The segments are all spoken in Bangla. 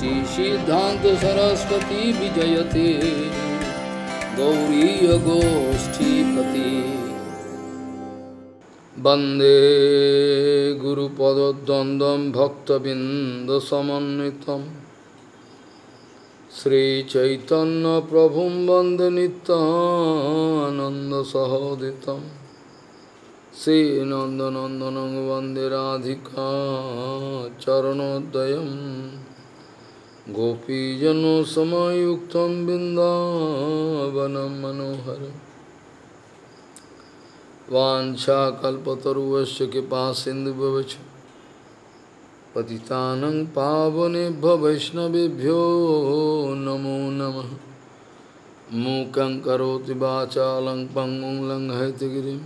श्री सिद्धान्तसरस्वतीविजयते गौरीयगोष्ठीपती वन्दे गुरुपदद्वन्द्वं भक्तबिन्दसमन्वितं श्रीचैतन्यप्रभुं वन्दे नित्यानन्दसहोदितं वन्दे राधिका चरणोदयम् गोपीजनो समयुक्तं मनोहर वाछा वाञ्छाकल्पतरुवश्च कृपा सिन्धुभवच पतितानं पावनेभ्य वैष्णवभ्यो नमो नम मूक करोति वाचालं पङ्गुं लङ्घयतिगिरिं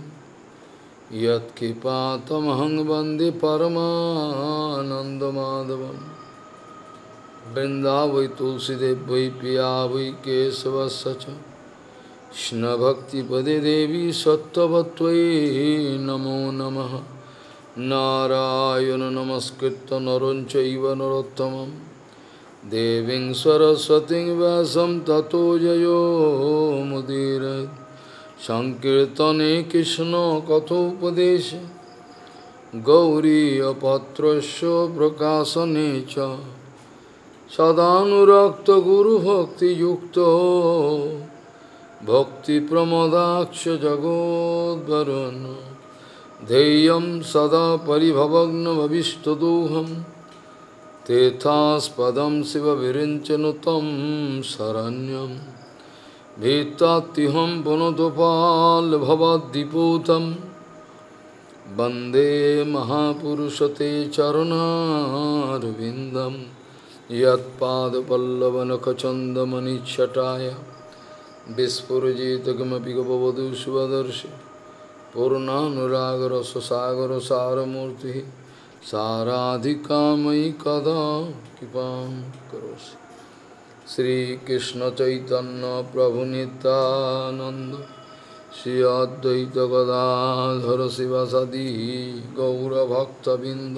यत्कृपातमहं वन्दे परमानन्दमाधवम् वृंदा तुलसीदेव वै पिया वै केशव सच कृष्ण भक्ति पदे देवी सत्वत्वयी नमो नमः नारायण नमस्कृत नर चरोत्तम देवी सरस्वती व्यास व्यासं ततो मुदीर संकीर्तने कृष्ण कथोपदेश गौरी अपात्रस्य प्रकाशने সদানুরক্ত গুরু ভক্তি যুক্ত ভক্তি প্রমদাক্ষ জগদ্বরণ ধেয়ং সদা পরিভবগ্নভবিষ্টদোহম তেথাস্পদ শিব বিরিঞ্চন শরণ্যম ভীতাত্তিহম পুনতপাল ভবাদ্দিপূতম বন্দে মহাপুষতে চরণারবিন্দম यत्पादपल्लवनखचन्दमनिच्छटाय विस्फुरजितकमपि गवधू स्वदर्श पूर्णानुरागरससागरसारमूर्तिः साराधिका मयि कदा चैतन्य करोसि श्रीकृष्णचैतन्यप्रभुनितानन्द श्री शिव सदी गौरभक्तबिन्द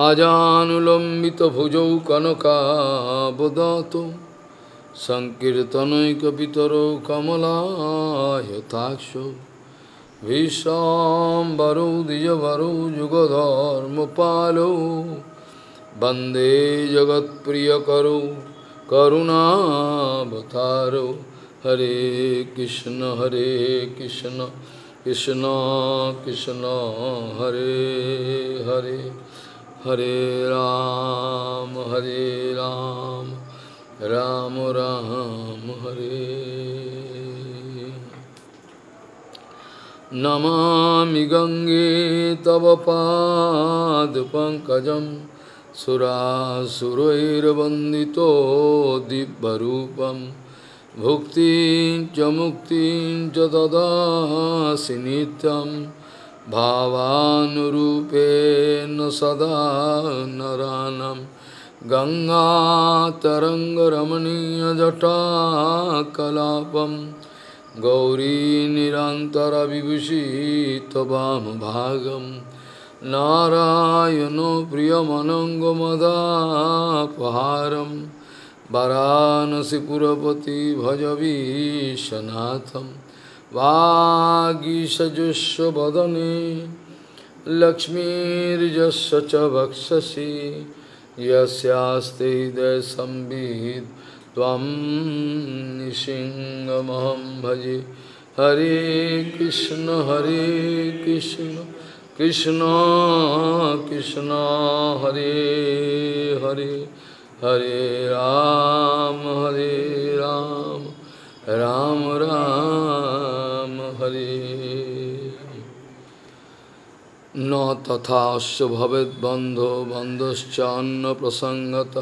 अजानुलम्बित भुजौ कनकाबदत संकर्तनकर कमलायताक्ष विश्वाम दिज भरो जुगधर्म पालो वंदे जगत प्रिय करो करुणा करुणावतारो हरे कृष्ण हरे कृष्ण कृष्ण कृष्ण हरे, हरे हरे राम हरे राम राम राम हरे नमा गंगे तव पाद पंकज सुरासुरैर्वंदत दिव्य मुक्ति ददासी भावानुरूपेण सदा गंगा नरानं गङ्गातरङ्गरमणीयजटा कलापं गौरीनिरन्तरविभूषितवामभागं नारायणो प्रियमनङ्गमदापहारं वरानसिपुरपति भजवीशनाथम वागीसजुस्वदने लक्ष्मीजस्व च वक्षसी यस्ते हृदय संविद तम भजे हरे कृष्ण हरे कृष्ण कृष्ण कृष्ण हरे हरे हरे राम हरे राम राम राम हरे न तथा भवेद बंधो बंधश्चान्न प्रसंगत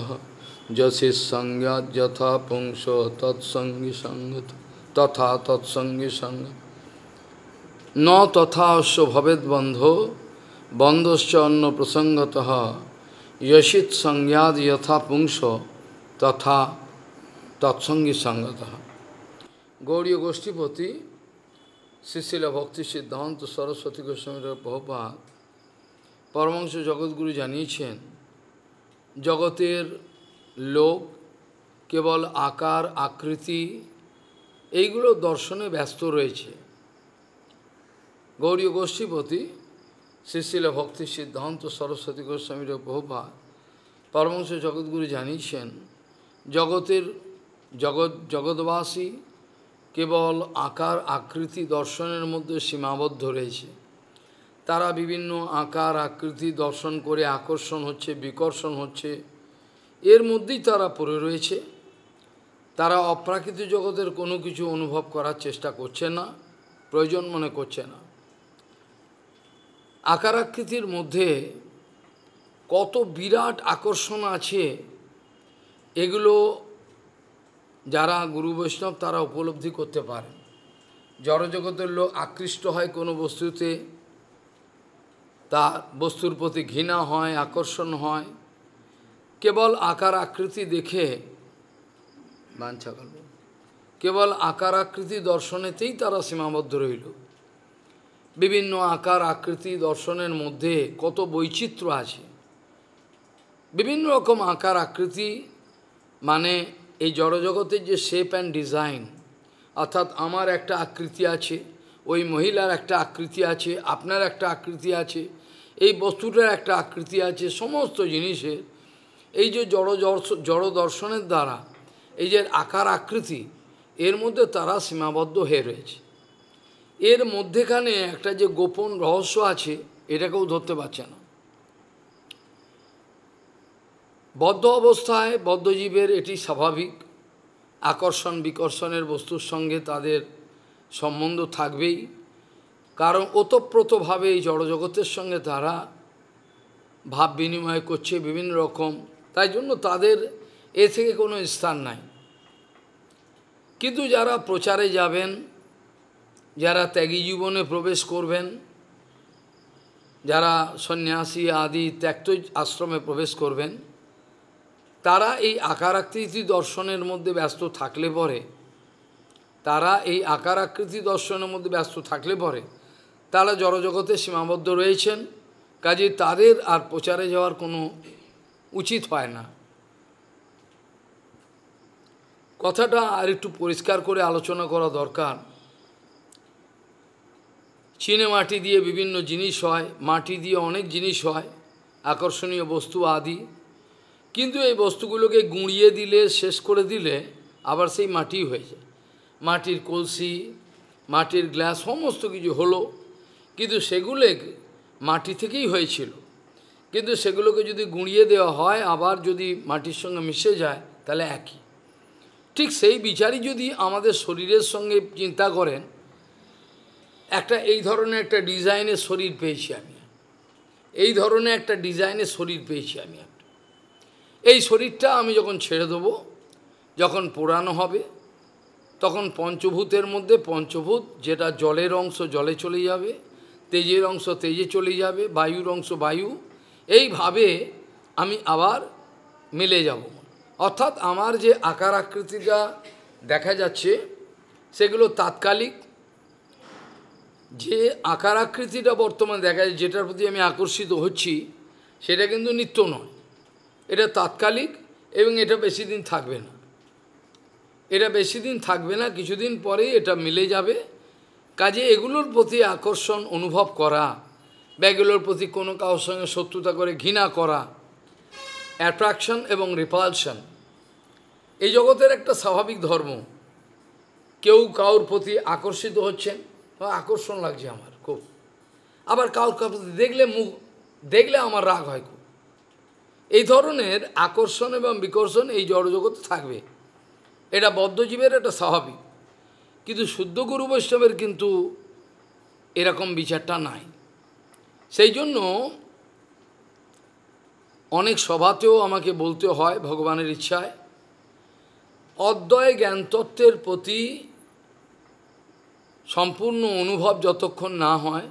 जसी संज्ञा यथा पुंस तत्संगी संगत तथा तत्संगी संग न तथा भवेद बंधो बंधश्चान्न प्रसंगत यशित संज्ञा यथा पुंस तथा तत्संगी संगतः গৌরী গোষ্ঠীপতি Sisila ভক্তি সিদ্ধান্ত সরস্বতী Goswami Prabhupada, পরমাংশ জগৎগুরু জানিয়েছেন জগতের লোক কেবল আকার আকৃতি এইগুলো দর্শনে ব্যস্ত রয়েছে গৌরী গোষ্ঠীপতি শ্রীশিলা ভক্তি সিদ্ধান্ত সরস্বতী গোস্বামীর বহুভা পরমাংশ জগৎগুরু জানিয়েছেন জগতের জগৎ জগৎবাসী কেবল আকার আকৃতি দর্শনের মধ্যে সীমাবদ্ধ রয়েছে তারা বিভিন্ন আকার আকৃতি দর্শন করে আকর্ষণ হচ্ছে বিকর্ষণ হচ্ছে এর মধ্যেই তারা পড়ে রয়েছে তারা অপ্রাকৃত জগতের কোনো কিছু অনুভব করার চেষ্টা করছে না প্রয়োজন মনে করছে না আকার আকৃতির মধ্যে কত বিরাট আকর্ষণ আছে এগুলো যারা গুরু বৈষ্ণব তারা উপলব্ধি করতে পারেন জড়জগতের লোক আকৃষ্ট হয় কোনো বস্তুতে তা বস্তুর প্রতি ঘৃণা হয় আকর্ষণ হয় কেবল আকার আকৃতি দেখে বাঞ্ছা গল্প কেবল আকার আকৃতি দর্শনেতেই তারা সীমাবদ্ধ রইল বিভিন্ন আকার আকৃতি দর্শনের মধ্যে কত বৈচিত্র্য আছে বিভিন্ন রকম আকার আকৃতি মানে এই জড়জগতের যে শেপ অ্যান্ড ডিজাইন অর্থাৎ আমার একটা আকৃতি আছে ওই মহিলার একটা আকৃতি আছে আপনার একটা আকৃতি আছে এই বস্তুটার একটা আকৃতি আছে সমস্ত জিনিসের এই যে জড় জড় দর্শনের দ্বারা এই যে আকার আকৃতি এর মধ্যে তারা সীমাবদ্ধ হয়ে রয়েছে এর মধ্যেখানে একটা যে গোপন রহস্য আছে এটাকেও ধরতে পারছে না বদ্ধ অবস্থায় বদ্ধজীবের এটি স্বাভাবিক আকর্ষণ বিকর্ষণের বস্তুর সঙ্গে তাদের সম্বন্ধ থাকবেই কারণ ওতপ্রোতভাবে এই জড়জগতের সঙ্গে তারা ভাব বিনিময় করছে বিভিন্ন রকম তাই জন্য তাদের এ থেকে কোনো স্থান নাই কিন্তু যারা প্রচারে যাবেন যারা ত্যাগী জীবনে প্রবেশ করবেন যারা সন্ন্যাসী আদি ত্যাক্ত আশ্রমে প্রবেশ করবেন তারা এই আকার আকৃতি দর্শনের মধ্যে ব্যস্ত থাকলে পরে তারা এই আকার আকৃতি দর্শনের মধ্যে ব্যস্ত থাকলে পরে তারা জড়জগতে সীমাবদ্ধ রয়েছেন কাজে তাদের আর প্রচারে যাওয়ার কোনো উচিত হয় না কথাটা আর একটু পরিষ্কার করে আলোচনা করা দরকার চীনে মাটি দিয়ে বিভিন্ন জিনিস হয় মাটি দিয়ে অনেক জিনিস হয় আকর্ষণীয় বস্তু আদি কিন্তু এই বস্তুগুলোকে গুঁড়িয়ে দিলে শেষ করে দিলে আবার সেই মাটি হয়ে যায় মাটির কলসি মাটির গ্লাস সমস্ত কিছু হলো কিন্তু সেগুলো মাটি থেকেই হয়েছিল কিন্তু সেগুলোকে যদি গুঁড়িয়ে দেওয়া হয় আবার যদি মাটির সঙ্গে মিশে যায় তাহলে একই ঠিক সেই বিচারই যদি আমাদের শরীরের সঙ্গে চিন্তা করেন একটা এই ধরনের একটা ডিজাইনের শরীর পেয়েছি আমি এই ধরনের একটা ডিজাইনের শরীর পেয়েছি আমি এই শরীরটা আমি যখন ছেড়ে দেব যখন পোড়ানো হবে তখন পঞ্চভূতের মধ্যে পঞ্চভূত যেটা জলের অংশ জলে চলে যাবে তেজের অংশ তেজে চলে যাবে বায়ুর অংশ বায়ু এইভাবে আমি আবার মিলে যাব অর্থাৎ আমার যে আকার আকৃতিটা দেখা যাচ্ছে সেগুলো তাৎকালিক যে আকার আকৃতিটা বর্তমানে দেখা যায় যেটার প্রতি আমি আকর্ষিত হচ্ছি সেটা কিন্তু নিত্য নয় এটা তাৎকালিক এবং এটা বেশি দিন থাকবে না এটা বেশি দিন থাকবে না কিছুদিন পরেই এটা মিলে যাবে কাজে এগুলোর প্রতি আকর্ষণ অনুভব করা বা এগুলোর প্রতি কোনো কারোর সঙ্গে শত্রুতা করে ঘৃণা করা অ্যাট্রাকশন এবং রিপালশন এই জগতের একটা স্বাভাবিক ধর্ম কেউ কাউর প্রতি আকর্ষিত হচ্ছেন আকর্ষণ লাগছে আমার খুব আবার কাউর কাউর প্রতি দেখলে মুখ দেখলে আমার রাগ হয় খুব এই ধরনের আকর্ষণ এবং বিকর্ষণ এই জড়জগতে থাকবে এটা বদ্ধজীবের এটা স্বাভাবিক কিন্তু শুদ্ধ গুরু বৈষ্ণবের কিন্তু এরকম বিচারটা নাই সেই জন্য অনেক সভাতেও আমাকে বলতে হয় ভগবানের ইচ্ছায় অদ্বয় জ্ঞানতত্ত্বের প্রতি সম্পূর্ণ অনুভব যতক্ষণ না হয়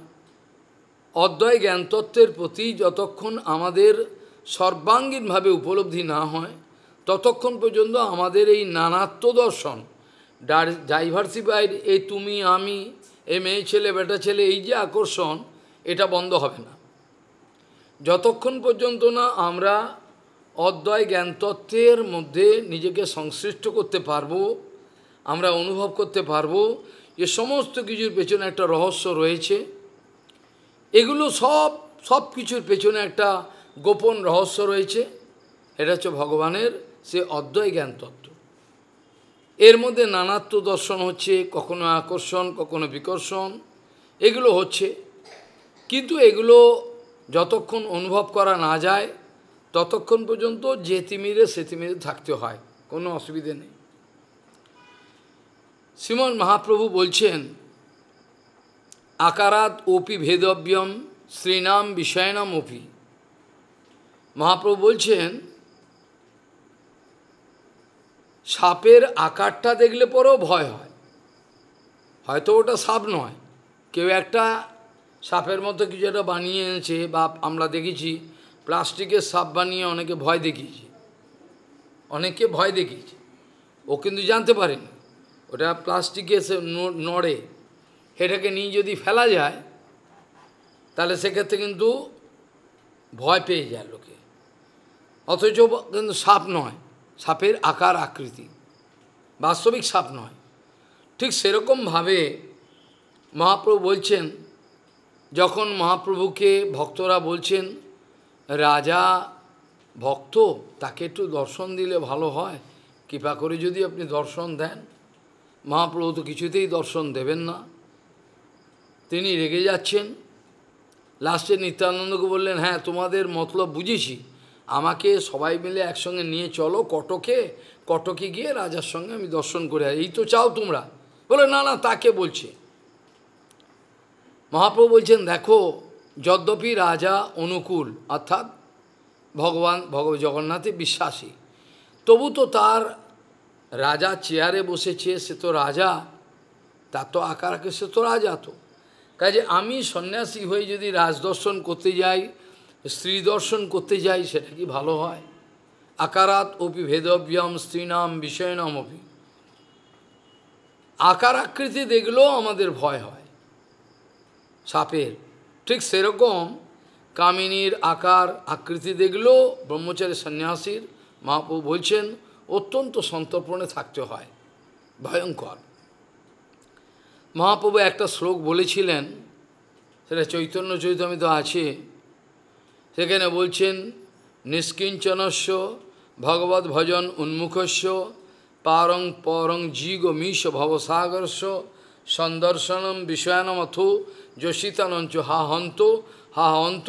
অদ্বয় জ্ঞানতত্ত্বের প্রতি যতক্ষণ আমাদের সর্বাঙ্গীনভাবে উপলব্ধি না হয় ততক্ষণ পর্যন্ত আমাদের এই নানাত্ম দর্শন ডাইভার্সিফাইড এই তুমি আমি এ মেয়ে ছেলে বেটা ছেলে এই যে আকর্ষণ এটা বন্ধ হবে না যতক্ষণ পর্যন্ত না আমরা অদ্বয় জ্ঞানতত্ত্বের মধ্যে নিজেকে সংশ্লিষ্ট করতে পারব আমরা অনুভব করতে পারব যে সমস্ত কিছুর পেছনে একটা রহস্য রয়েছে এগুলো সব সব কিছুর পেছনে একটা গোপন রহস্য রয়েছে এটা হচ্ছে ভগবানের সে অদ্বয় জ্ঞান তত্ত্ব এর মধ্যে নানাত্ব দর্শন হচ্ছে কখনো আকর্ষণ কখনো বিকর্ষণ এগুলো হচ্ছে কিন্তু এগুলো যতক্ষণ অনুভব করা না যায় ততক্ষণ পর্যন্ত যে তিমিরে সে তিমিরে থাকতে হয় কোনো অসুবিধে নেই শ্রীমন মহাপ্রভু বলছেন আকারাত ওপি ভেদব্যম শ্রীনাম বিষয়নাম অপি মহাপ্রভু বলছেন সাপের আকারটা দেখলে পরেও ভয় হয় হয়তো ওটা সাপ নয় কেউ একটা সাপের মতো কিছু একটা বানিয়ে এনেছে বা আমরা দেখেছি প্লাস্টিকের সাপ বানিয়ে অনেকে ভয় দেখিয়েছে অনেকে ভয় দেখিয়েছে ও কিন্তু জানতে পারেনি ওটা প্লাস্টিকে সে নড়ে সেটাকে নিয়ে যদি ফেলা যায় তাহলে সেক্ষেত্রে কিন্তু ভয় পেয়ে যায় লোকে অথচ কিন্তু সাপ নয় সাপের আকার আকৃতি বাস্তবিক সাপ নয় ঠিক সেরকমভাবে মহাপ্রভু বলছেন যখন মহাপ্রভুকে ভক্তরা বলছেন রাজা ভক্ত তাকে একটু দর্শন দিলে ভালো হয় কৃপা করে যদি আপনি দর্শন দেন মহাপ্রভু তো কিছুতেই দর্শন দেবেন না তিনি রেগে যাচ্ছেন লাস্টে নিত্যানন্দকে বললেন হ্যাঁ তোমাদের মতলব বুঝেছি আমাকে সবাই মিলে একসঙ্গে নিয়ে চলো কটকে কটকে গিয়ে রাজার সঙ্গে আমি দর্শন করে এই তো চাও তোমরা বলে না না তাকে বলছে মহাপ্রভু বলছেন দেখো যদ্যপি রাজা অনুকূল অর্থাৎ ভগবান ভগ জগন্নাথে বিশ্বাসী তবু তো তার রাজা চেয়ারে বসেছে সে তো রাজা তার তো আকার আঁকে সে তো রাজা তো কাজে আমি সন্ন্যাসী হয়ে যদি রাজদর্শন করতে যাই স্ত্রী দর্শন করতে যাই সেটা কি ভালো হয় আকারাত অপি ভেদব্যম স্ত্রীনাম বিষয়নাম অপি আকার আকৃতি দেখলেও আমাদের ভয় হয় সাপের ঠিক সেরকম কামিনীর আকার আকৃতি দেখলেও ব্রহ্মচারী সন্ন্যাসীর মহাপ্রভু বলছেন অত্যন্ত সন্তর্পণে থাকতে হয় ভয়ঙ্কর মহাপ্রভু একটা শ্লোক বলেছিলেন সেটা চৈতন্য চৈতন্য তো আছে সেখানে বলছেন নিষ্কিঞ্চনস্য ভগবত ভজন উন্মুখস্য পারং পরং জিগ মিশ ভবসাগরস্য সন্দর্শনম বিষয়ানমথো যশিতানঞ্চ হা হন্ত হা হন্ত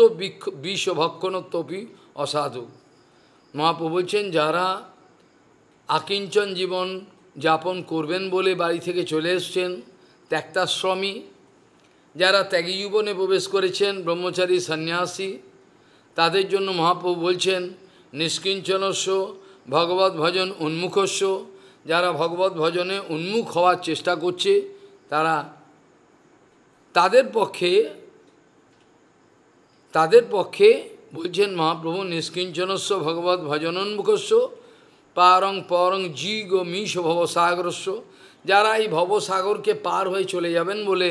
বিষ ভক্ষণত্বপি অসাধু মহাপ্রু বলছেন যারা আকিঞ্চন জীবন যাপন করবেন বলে বাড়ি থেকে চলে এসছেন ত্যাক্তাশ্রমী যারা ত্যাগী জীবনে প্রবেশ করেছেন ব্রহ্মচারী সন্ন্যাসী তাদের জন্য মহাপ্রভু বলছেন নিষ্কিঞ্চনস্য ভগবত ভজন উন্মুখস্য যারা ভগবত ভজনে উন্মুখ হওয়ার চেষ্টা করছে তারা তাদের পক্ষে তাদের পক্ষে বলছেন মহাপ্রভু নিষ্কিঞ্চনস্য ভগবত ভজনোন্মুখস্য পারং পরং জি গো মিশ ভবসাগরস্য যারা এই ভবসাগরকে পার হয়ে চলে যাবেন বলে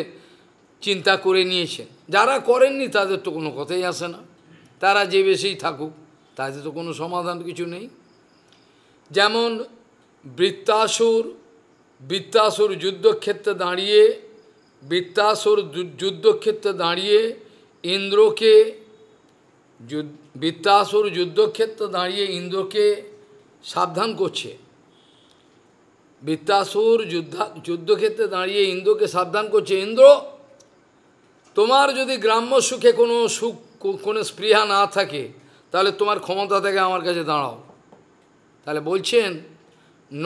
চিন্তা করে নিয়েছেন যারা করেননি তাদের তো কোনো কথাই আসে না তারা যে বেশেই থাকুক তাতে তো কোনো সমাধান কিছু নেই যেমন বৃত্তাসুর বৃত্তাসুর যুদ্ধক্ষেত্রে দাঁড়িয়ে বৃত্তাসুর যুদ্ধক্ষেত্রে দাঁড়িয়ে ইন্দ্রকে বৃত্তাসুর যুদ্ধক্ষেত্রে দাঁড়িয়ে ইন্দ্রকে সাবধান করছে বৃত্তাসুর যুদ্ধা যুদ্ধক্ষেত্রে দাঁড়িয়ে ইন্দ্রকে সাবধান করছে ইন্দ্র তোমার যদি গ্রাম্য সুখে কোনো সুখ কোনো স্পৃহা না থাকে তাহলে তোমার ক্ষমতা থেকে আমার কাছে দাঁড়াও তাহলে বলছেন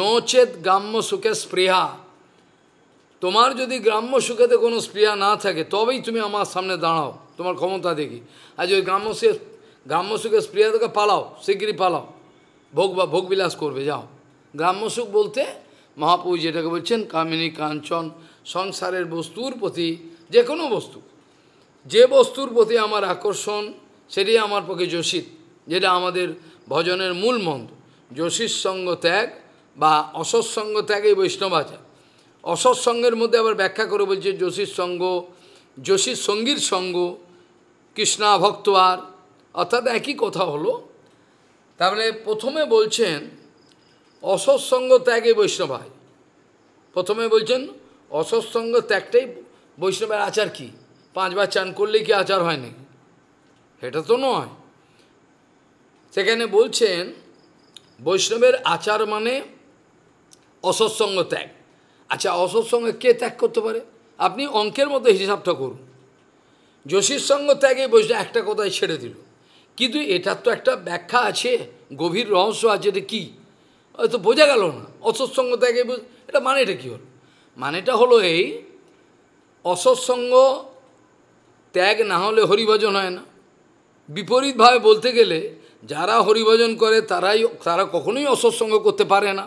নচেত গ্রাম্য সুখে স্পৃহা তোমার যদি গ্রাম্য সুখেতে কোনো স্পৃহা না থাকে তবেই তুমি আমার সামনে দাঁড়াও তোমার ক্ষমতা দেখি আর যদি গ্রাম্য সে গ্রাম্য সুখের স্পৃহা থেকে পালাও শীঘ্রই পালাও ভোগ বা ভোগবিলাস করবে যাও গ্রাম্য সুখ বলতে মহাপুর যেটাকে বলছেন কামিনী কাঞ্চন সংসারের বস্তুর প্রতি যে কোনো বস্তু যে বস্তুর প্রতি আমার আকর্ষণ সেটি আমার পক্ষে যোশিত যেটা আমাদের ভজনের মূল মন্ত্র যোশীর সঙ্গ ত্যাগ বা অসৎসঙ্গ ত্যাগই বৈষ্ণব আচার অসৎসঙ্গের মধ্যে আবার ব্যাখ্যা করে বলছে যোশীর সঙ্গ যোশীর সঙ্গীর সঙ্গ কৃষ্ণা ভক্ত আর অর্থাৎ একই কথা হলো তাহলে প্রথমে বলছেন অসৎসঙ্গ ত্যাগে বৈষ্ণব প্রথমে বলছেন অসৎসঙ্গ ত্যাগটাই বৈষ্ণবের আচার কী পাঁচবার চান করলে কি আচার হয় নাকি এটা তো নয় সেখানে বলছেন বৈষ্ণবের আচার মানে অসৎসঙ্গ ত্যাগ আচ্ছা অসৎসঙ্গে কে ত্যাগ করতে পারে আপনি অঙ্কের মধ্যে হিসাবটা করুন যোশীর সঙ্গ ত্যাগে বৈষ্ণব একটা কথায় ছেড়ে দিল কিন্তু এটার তো একটা ব্যাখ্যা আছে গভীর রহস্য আছে এটা কী হয়তো বোঝা গেল না অসৎসঙ্গ ত্যাগে এটা মানেটা কী হল মানেটা হলো এই অসৎসঙ্গ ত্যাগ না হলে হরিভজন হয় না বিপরীতভাবে বলতে গেলে যারা হরিভজন করে তারাই তারা কখনোই অসৎসঙ্গ করতে পারে না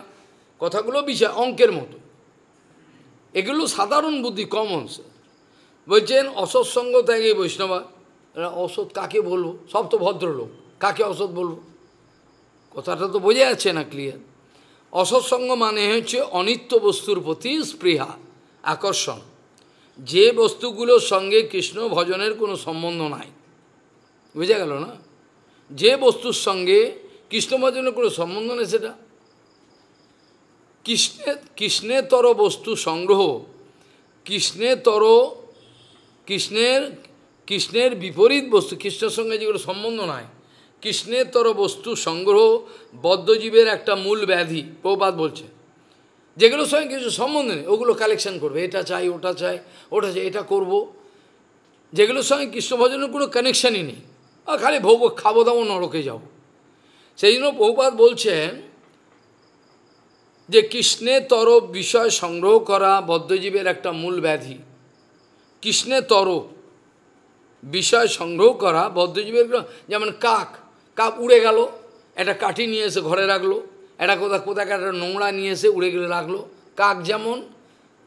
কথাগুলো বিষয় অঙ্কের মতো এগুলো সাধারণ বুদ্ধি কমনস বলছেন অসৎসঙ্গ ত্যাগে বৈষ্ণবা অসৎ কাকে বলবো সব তো ভদ্রলোক কাকে অসৎ বলবো কথাটা তো বোঝা যাচ্ছে না ক্লিয়ার অসৎসঙ্গ মানে হচ্ছে অনিত্য বস্তুর প্রতি স্পৃহা আকর্ষণ যে বস্তুগুলোর সঙ্গে কৃষ্ণ ভজনের কোনো সম্বন্ধ নাই বুঝা গেল না যে বস্তুর সঙ্গে কৃষ্ণ ভজনের কোনো সম্বন্ধ নেই সেটা কৃষ্ণের কৃষ্ণেতর বস্তু সংগ্রহ কৃষ্ণেতর কৃষ্ণের কৃষ্ণের বিপরীত বস্তু কৃষ্ণের সঙ্গে যেগুলো সম্বন্ধ নাই কৃষ্ণেতর বস্তু সংগ্রহ বদ্ধজীবের একটা মূল ব্যাধি প্রবাদ বলছে যেগুলোর সঙ্গে কিছু সম্বন্ধ নেই ওগুলো কালেকশন করবে এটা চাই ওটা চাই ওটা চাই এটা করব। যেগুলোর সঙ্গে কৃষ্ণ ভজনের কোনো কানেকশানই নেই আর খালি ভোগ খাবো দাবো নরকে যাব সেই জন্য বহুপাত বলছেন যে কৃষ্ণের তরফ বিষয় সংগ্রহ করা বদ্ধজীবের একটা মূল ব্যাধি কৃষ্ণের তরফ বিষয় সংগ্রহ করা বদ্ধজীবের যেমন কাক কাক উড়ে গেল একটা কাঠি নিয়ে এসে ঘরে রাখলো একটা কোথা কোথাকে একটা নোংরা নিয়ে এসে উড়ে গেলে রাখলো কাক যেমন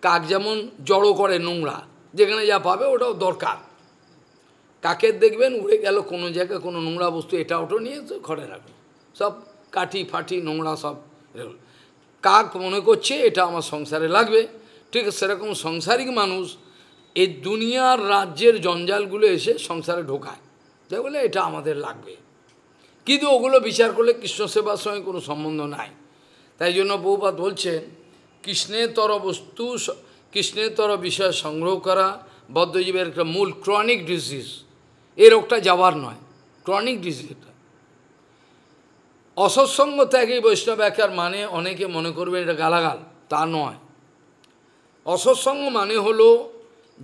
কাক যেমন জড়ো করে নোংরা যেখানে যা পাবে ওটাও দরকার কাকের দেখবেন উড়ে গেল কোনো জায়গায় কোনো নোংরা বস্তু এটা ওটো নিয়ে তো ঘরে রাখলো সব কাঠি ফাটি নোংরা সব কাক মনে করছে এটা আমার সংসারে লাগবে ঠিক সেরকম সংসারিক মানুষ এই দুনিয়ার রাজ্যের জঞ্জালগুলো এসে সংসারে ঢোকায় যা বলে এটা আমাদের লাগবে কিন্তু ওগুলো বিচার করলে কৃষ্ণ সেবার সঙ্গে কোনো সম্বন্ধ নাই তাই জন্য বহুপাত বলছেন কৃষ্ণেতর বস্তু কৃষ্ণেতর বিষয় সংগ্রহ করা বদ্ধজীবের একটা মূল ক্রনিক ডিজিজ এ রোগটা যাওয়ার নয় ক্রনিক ডিজিজটা অসৎসঙ্গ ত্যাগী বৈষ্ণব একার মানে অনেকে মনে করবে এটা গালাগাল তা নয় অসৎসঙ্গ মানে হল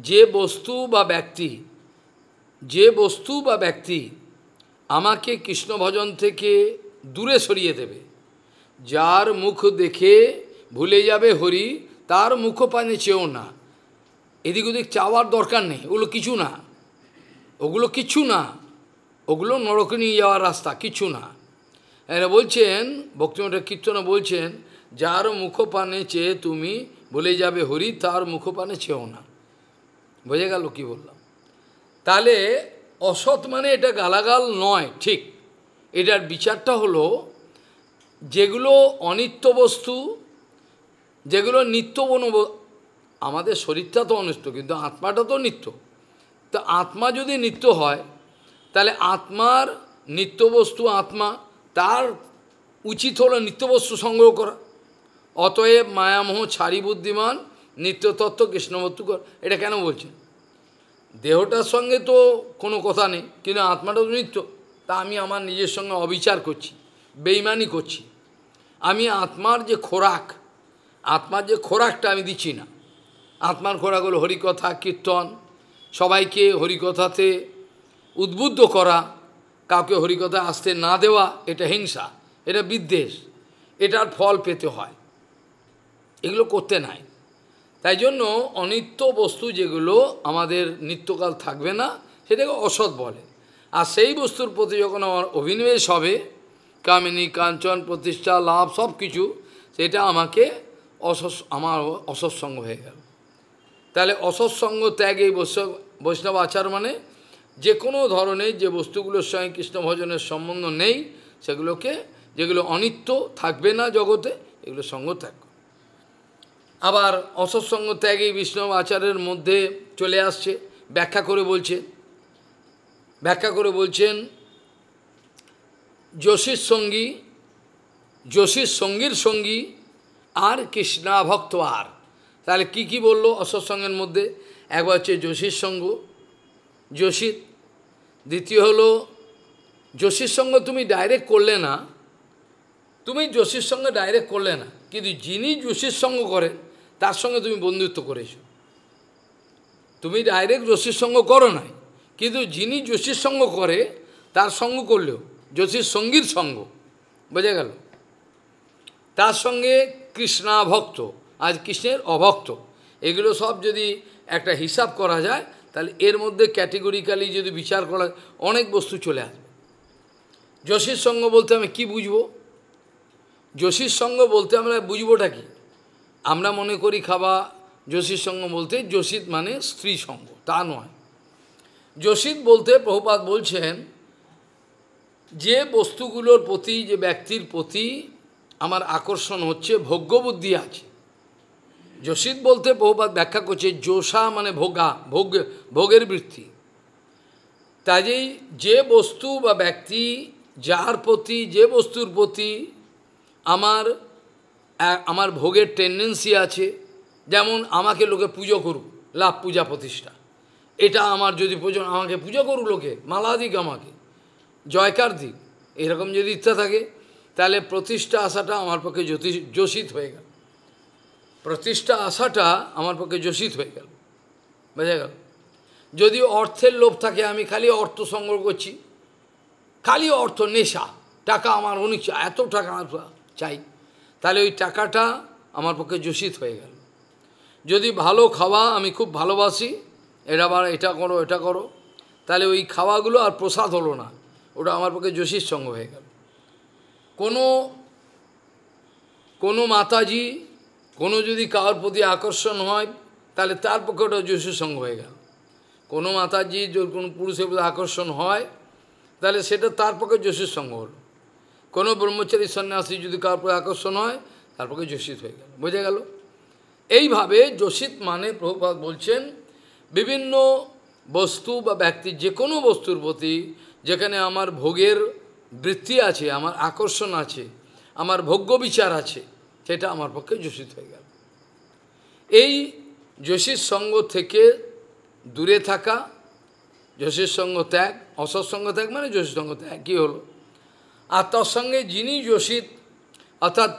যে বস্তু বা ব্যক্তি যে বস্তু বা ব্যক্তি আমাকে কৃষ্ণ ভজন থেকে দূরে সরিয়ে দেবে যার মুখ দেখে ভুলে যাবে হরি তার মুখ পানে চেয়েও না এদিক ওদিক চাওয়ার দরকার নেই ওগুলো কিছু না ওগুলো কিছু না ওগুলো নরকে নিয়ে যাওয়ার রাস্তা কিছু না এরা বলছেন ভক্তিমঠের কীর্তনে বলছেন যার মুখপানে চেয়ে তুমি বলে যাবে হরি তার মুখপানে চেয়েও না বোঝা গেল কী বললাম তাহলে অসৎ মানে এটা গালাগাল নয় ঠিক এটার বিচারটা হলো যেগুলো অনিত্য বস্তু যেগুলো নিত্য বন আমাদের শরীরটা তো অনিত্য কিন্তু আত্মাটা তো নিত্য তো আত্মা যদি নিত্য হয় তাহলে আত্মার নিত্য বস্তু আত্মা তার উচিত হলো নিত্যবস্তু সংগ্রহ করা অতএব মায়ামোহ ছাড়ি বুদ্ধিমান নিত্যতত্ত্ব কৃষ্ণবত্তু কর এটা কেন বলছেন দেহটার সঙ্গে তো কোনো কথা নেই কিন্তু আত্মাটা তো নিত্য তা আমি আমার নিজের সঙ্গে অবিচার করছি বেইমানি করছি আমি আত্মার যে খোরাক আত্মার যে খোরাকটা আমি দিচ্ছি না আত্মার খোরাক হলো হরিকথা কীর্তন সবাইকে হরিকথাতে উদ্বুদ্ধ করা কাউকে হরিকথা আসতে না দেওয়া এটা হিংসা এটা বিদ্বেষ এটার ফল পেতে হয় এগুলো করতে নাই তাই জন্য অনিত্য বস্তু যেগুলো আমাদের নিত্যকাল থাকবে না সেটাকে অসৎ বলে আর সেই বস্তুর প্রতি যখন আমার অভিনিবেশ হবে কামিনী কাঞ্চন প্রতিষ্ঠা লাভ সব কিছু সেটা আমাকে অসৎ আমার অসৎসঙ্গ হয়ে গেল তাহলে অসৎসঙ্গ ত্যাগ এই বৈষ্ণব বৈষ্ণব আচার মানে যে কোনো ধরনের যে বস্তুগুলোর সঙ্গে কৃষ্ণ ভজনের সম্বন্ধ নেই সেগুলোকে যেগুলো অনিত্য থাকবে না জগতে এগুলো সঙ্গ ত্যাগ আবার অসৎসঙ্গ ত্যাগী বিষ্ণু আচারের মধ্যে চলে আসছে ব্যাখ্যা করে বলছেন ব্যাখ্যা করে বলছেন যোশীর সঙ্গী যোশীর সঙ্গীর সঙ্গী আর কৃষ্ণা ভক্ত আর তাহলে কি কি বললো অসৎসঙ্গের মধ্যে একবার হচ্ছে যোশীর সঙ্গ যোশীর দ্বিতীয় হল যোশীর সঙ্গ তুমি ডাইরেক্ট করলে না তুমি যোশীর সঙ্গে ডাইরেক্ট করলে না কিন্তু যিনি যোশীর সঙ্গ করেন তার সঙ্গে তুমি বন্ধুত্ব করেছো তুমি ডাইরেক্ট যোশীর সঙ্গ করো নাই কিন্তু যিনি যোশীর সঙ্গ করে তার সঙ্গ করলেও যোশীর সঙ্গীর সঙ্গ বোঝা গেল তার সঙ্গে কৃষ্ণা ভক্ত আজ কৃষ্ণের অভক্ত এগুলো সব যদি একটা হিসাব করা যায় তাহলে এর মধ্যে ক্যাটেগরিক্যালি যদি বিচার করা অনেক বস্তু চলে আসবে যোশীর সঙ্গ বলতে আমি কি বুঝবো যোশীর সঙ্গ বলতে আমরা বুঝবোটা কি আমরা মনে করি খাবা যোশীর সঙ্গ বলতে যোশীত মানে স্ত্রী সঙ্গ তা নয় যোশিত বলতে প্রভুপাত বলছেন যে বস্তুগুলোর প্রতি যে ব্যক্তির প্রতি আমার আকর্ষণ হচ্ছে ভোগ্য বুদ্ধি আছে যোশিত বলতে বহুবার ব্যাখ্যা করছে যোশা মানে ভোগা ভোগ ভোগের বৃত্তি তাজেই যে বস্তু বা ব্যক্তি যার প্রতি যে বস্তুর প্রতি আমার আমার ভোগের টেন্ডেন্সি আছে যেমন আমাকে লোকে পুজো করুক লাভ পূজা প্রতিষ্ঠা এটা আমার যদি প্রয়োজন আমাকে পুজো করুক লোকে মালা দিক আমাকে জয়কার দিক এরকম যদি ইচ্ছা থাকে তাহলে প্রতিষ্ঠা আসাটা আমার পক্ষে জ্যোতি জোষিত হয়ে গেল প্রতিষ্ঠা আসাটা আমার পক্ষে যোশিত হয়ে গেল বোঝা গেল যদি অর্থের লোভ থাকে আমি খালি অর্থ সংগ্রহ করছি খালি অর্থ নেশা টাকা আমার অনিচ্ছা এত টাকা চাই তাহলে ওই টাকাটা আমার পক্ষে জোষিত হয়ে গেল যদি ভালো খাওয়া আমি খুব ভালোবাসি এটা আবার এটা করো এটা করো তাহলে ওই খাওয়াগুলো আর প্রসাদ হলো না ওটা আমার পক্ষে যোশীর সঙ্গ হয়ে গেল কোনো কোনো মাতাজি কোনো যদি কারোর প্রতি আকর্ষণ হয় তাহলে তার পক্ষে ওটা যোশীর সঙ্গ হয়ে গেল কোনো মাতাজি যদি কোনো পুরুষের প্রতি আকর্ষণ হয় তাহলে সেটা তার পক্ষে যোশীর সঙ্গ হলো কোনো ব্রহ্মচারী সন্ন্যাসী যদি কারোর আকর্ষণ হয় তারপরে যোশিত হয়ে গেল বোঝা গেল এইভাবে যোশিত মানে প্রভুপাত বলছেন বিভিন্ন বস্তু বা ব্যক্তির যে কোনো বস্তুর প্রতি যেখানে আমার ভোগের বৃত্তি আছে আমার আকর্ষণ আছে আমার ভোগ্য বিচার আছে সেটা আমার পক্ষে যোশিত হয়ে গেল এই যোশীর সঙ্গ থেকে দূরে থাকা যোশীর সঙ্গ ত্যাগ অসৎসঙ্গ ত্যাগ মানে যোশীর সঙ্গ ত্যাগ কী হলো আর তার সঙ্গে যিনি যোশিত অর্থাৎ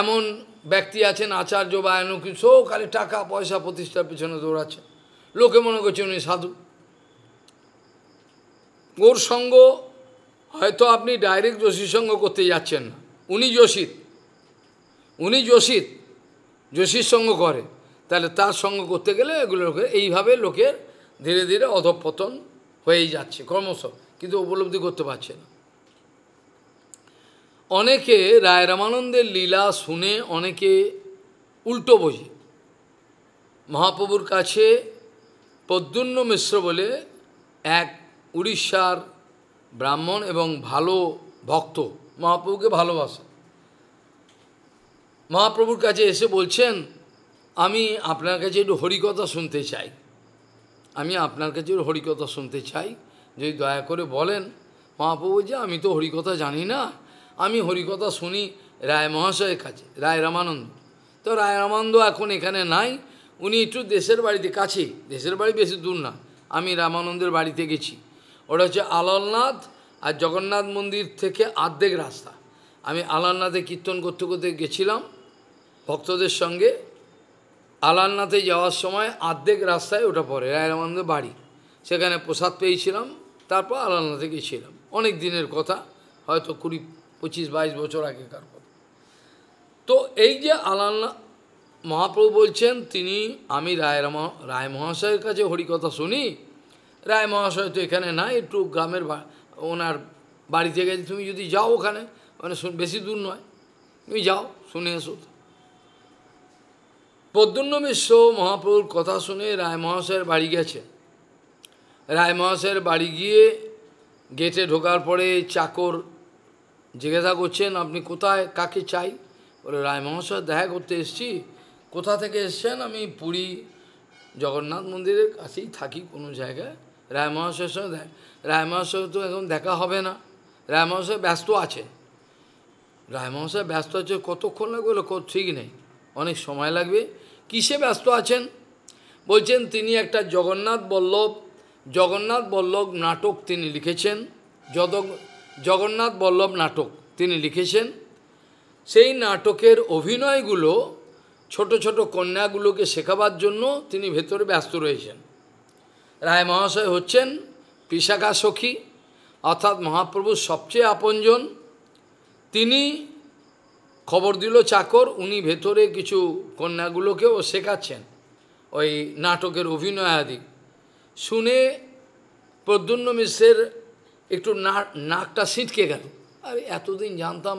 এমন ব্যক্তি আছেন আচার্য বা এন কিছু খালি টাকা পয়সা প্রতিষ্ঠার পিছনে দৌড়াচ্ছে লোকে মনে করছে উনি সাধু ওর সঙ্গ হয়তো আপনি ডাইরেক্ট যোশীর সঙ্গ করতে যাচ্ছেন না উনি যোশিত উনি যোশিত যোশীর সঙ্গ করে তাহলে তার সঙ্গ করতে গেলে এগুলো লোকের এইভাবে লোকের ধীরে ধীরে অধপতন হয়েই যাচ্ছে ক্রমশ কিন্তু উপলব্ধি করতে পারছে না অনেকে রায় রামানন্দের লীলা শুনে অনেকে উল্টো বোঝে মহাপ্রভুর কাছে প্রদ্যুন্ন মিশ্র বলে এক উড়িষ্যার ব্রাহ্মণ এবং ভালো ভক্ত মহাপ্রভুকে ভালোবাসে মহাপ্রভুর কাছে এসে বলছেন আমি আপনার কাছে একটু হরিকথা শুনতে চাই আমি আপনার কাছে একটু হরিকথা শুনতে চাই যদি দয়া করে বলেন মহাপ্রভু যে আমি তো হরিকথা জানি না আমি হরিকথা শুনি রায় মহাশয়ের কাছে রায় রামানন্দ তো রায় রামানন্দ এখন এখানে নাই উনি একটু দেশের বাড়িতে কাছে দেশের বাড়ি বেশি দূর না আমি রামানন্দের বাড়িতে গেছি ওটা হচ্ছে আলালনাথ আর জগন্নাথ মন্দির থেকে আর্ধেক রাস্তা আমি আলালনাথে কীর্তন করতে করতে গেছিলাম ভক্তদের সঙ্গে আলালনাথে যাওয়ার সময় আর্ধেক রাস্তায় ওটা পড়ে রায় রামানন্দের বাড়ি সেখানে প্রসাদ পেয়েছিলাম তারপর আলালনাথে গেছিলাম অনেক দিনের কথা হয়তো কুড়ি পঁচিশ বাইশ বছর আগেকার কথা তো এই যে আলাল্লা মহাপ্রভু বলছেন তিনি আমি রায় রায় মহাশয়ের কাছে হরিকথা শুনি রায় মহাশয় তো এখানে নাই একটু গ্রামের ওনার বাড়িতে গেছে তুমি যদি যাও ওখানে মানে বেশি দূর নয় তুমি যাও শুনে এসো পদ্মন্ন মিশ্র মহাপ্রভুর কথা শুনে রায় মহাশয়ের বাড়ি গেছে রায় মহাশয়ের বাড়ি গিয়ে গেটে ঢোকার পরে চাকর জিজ্ঞাসা করছেন আপনি কোথায় কাকে চাই বলে রায় মহাশয় দেখা করতে এসছি কোথা থেকে এসছেন আমি পুরী জগন্নাথ মন্দিরের কাছেই থাকি কোনো জায়গায় রায় মহাশয়ের সঙ্গে দেখ রায় মহাশয় তো এখন দেখা হবে না রায় মহাশয় ব্যস্ত আছে রায় মহাশয় ব্যস্ত আছে কতক্ষণ লাগবে কত ঠিক নেই অনেক সময় লাগবে কিসে ব্যস্ত আছেন বলছেন তিনি একটা জগন্নাথ বল্লভ জগন্নাথ বল্লভ নাটক তিনি লিখেছেন যত জগন্নাথ বল্লভ নাটক তিনি লিখেছেন সেই নাটকের অভিনয়গুলো ছোট ছোট কন্যাগুলোকে শেখাবার জন্য তিনি ভেতরে ব্যস্ত রয়েছেন রায় মহাশয় হচ্ছেন পিসাকা সখী অর্থাৎ মহাপ্রভুর সবচেয়ে আপনজন তিনি খবর দিল চাকর উনি ভেতরে কিছু কন্যাগুলোকেও শেখাচ্ছেন ওই নাটকের অভিনয় আদি শুনে প্রদ্যুন্ন মিশ্রের একটু নাক নাকটা ছিটকে গেল আর এতদিন জানতাম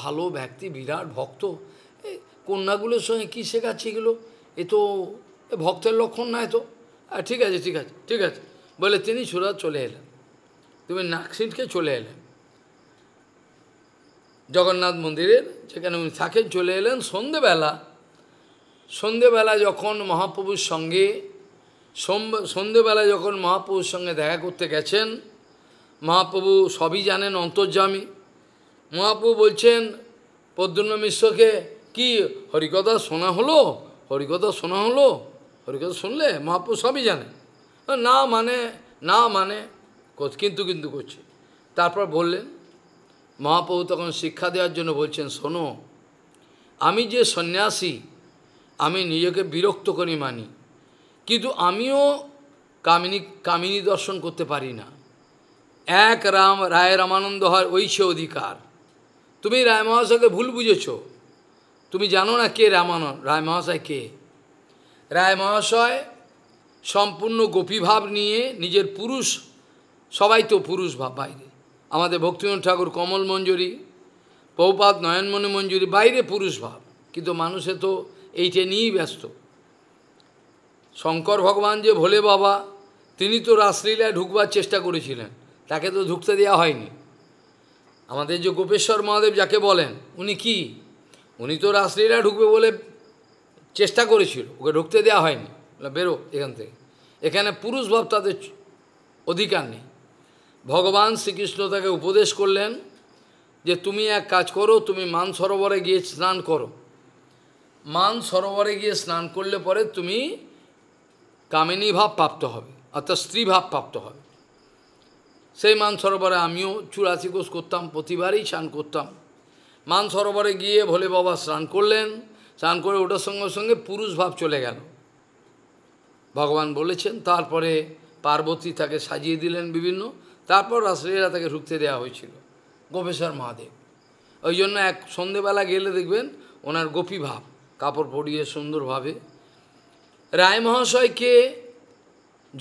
ভালো ব্যক্তি বিরাট ভক্ত কন্যাগুলোর সঙ্গে কী শেখাচ্ছে এগুলো এ তো ভক্তের লক্ষণ নয় তো ঠিক আছে ঠিক আছে ঠিক আছে বলে তিনি সুরাত চলে এলেন তুমি নাক ছিটকে চলে এলেন জগন্নাথ মন্দিরের যেখানে উনি থাকেন চলে এলেন সন্ধেবেলা সন্ধেবেলা যখন মহাপ্রভুর সঙ্গে সন্ধেবেলা যখন মহাপ্রভুর সঙ্গে দেখা করতে গেছেন মহাপ্রভু সবই জানেন অন্তর্জামী মহাপ্রভু বলছেন পদ্মন মিশ্রকে কি হরিকথা শোনা হলো হরিকথা শোনা হলো হরিকথা শুনলে মহাপ্রভু সবই জানে না মানে না মানে কিন্তু কিন্তু করছে তারপর বললেন মহাপ্রভু তখন শিক্ষা দেওয়ার জন্য বলছেন শোনো আমি যে সন্ন্যাসী আমি নিজেকে বিরক্ত করি মানি কিন্তু আমিও কামিনী কামিনী দর্শন করতে পারি না এক রাম রায় রামানন্দ হয় ঐশ্য অধিকার তুমি রায় মহাশয়কে ভুল বুঝেছ তুমি জানো না কে রামানন্দ রায় মহাশয় কে রায় মহাশয় সম্পূর্ণ গোপীভাব নিয়ে নিজের পুরুষ সবাই তো পুরুষ ভাব বাইরে আমাদের ভক্তিমন ঠাকুর কমল মঞ্জুরি পৌপাত নয়নমণি মঞ্জুরি বাইরে পুরুষ ভাব কিন্তু মানুষে তো এইটা নিয়েই ব্যস্ত শঙ্কর ভগবান যে ভোলে বাবা তিনি তো রাসলীলায় ঢুকবার চেষ্টা করেছিলেন তাকে তো ঢুকতে দেওয়া হয়নি আমাদের যে গোপেশ্বর মহাদেব যাকে বলেন উনি কি উনি তো রাসলীলা ঢুকবে বলে চেষ্টা করেছিল ওকে ঢুকতে দেওয়া হয়নি বেরো এখান থেকে এখানে পুরুষ ভাব তাদের অধিকার নেই ভগবান শ্রীকৃষ্ণ তাকে উপদেশ করলেন যে তুমি এক কাজ করো তুমি মান সরোবরে গিয়ে স্নান করো মান সরোবরে গিয়ে স্নান করলে পরে তুমি কামিনী ভাব প্রাপ্ত হবে অর্থাৎ স্ত্রী ভাব প্রাপ্ত হবে সেই মানসরোবরে আমিও চুরাশি কোষ করতাম প্রতিবারই স্নান করতাম মানসরোবরে গিয়ে ভোলে বাবা স্নান করলেন স্নান করে ওটার সঙ্গে সঙ্গে পুরুষ ভাব চলে গেল ভগবান বলেছেন তারপরে পার্বতী তাকে সাজিয়ে দিলেন বিভিন্ন তারপর রাসলীলা তাকে ঢুকতে দেওয়া হয়েছিল গোপেশ্বর মহাদেব ওই জন্য এক সন্ধেবেলা গেলে দেখবেন ওনার গোপী ভাব কাপড় পরিয়ে সুন্দরভাবে রায় মহাশয়কে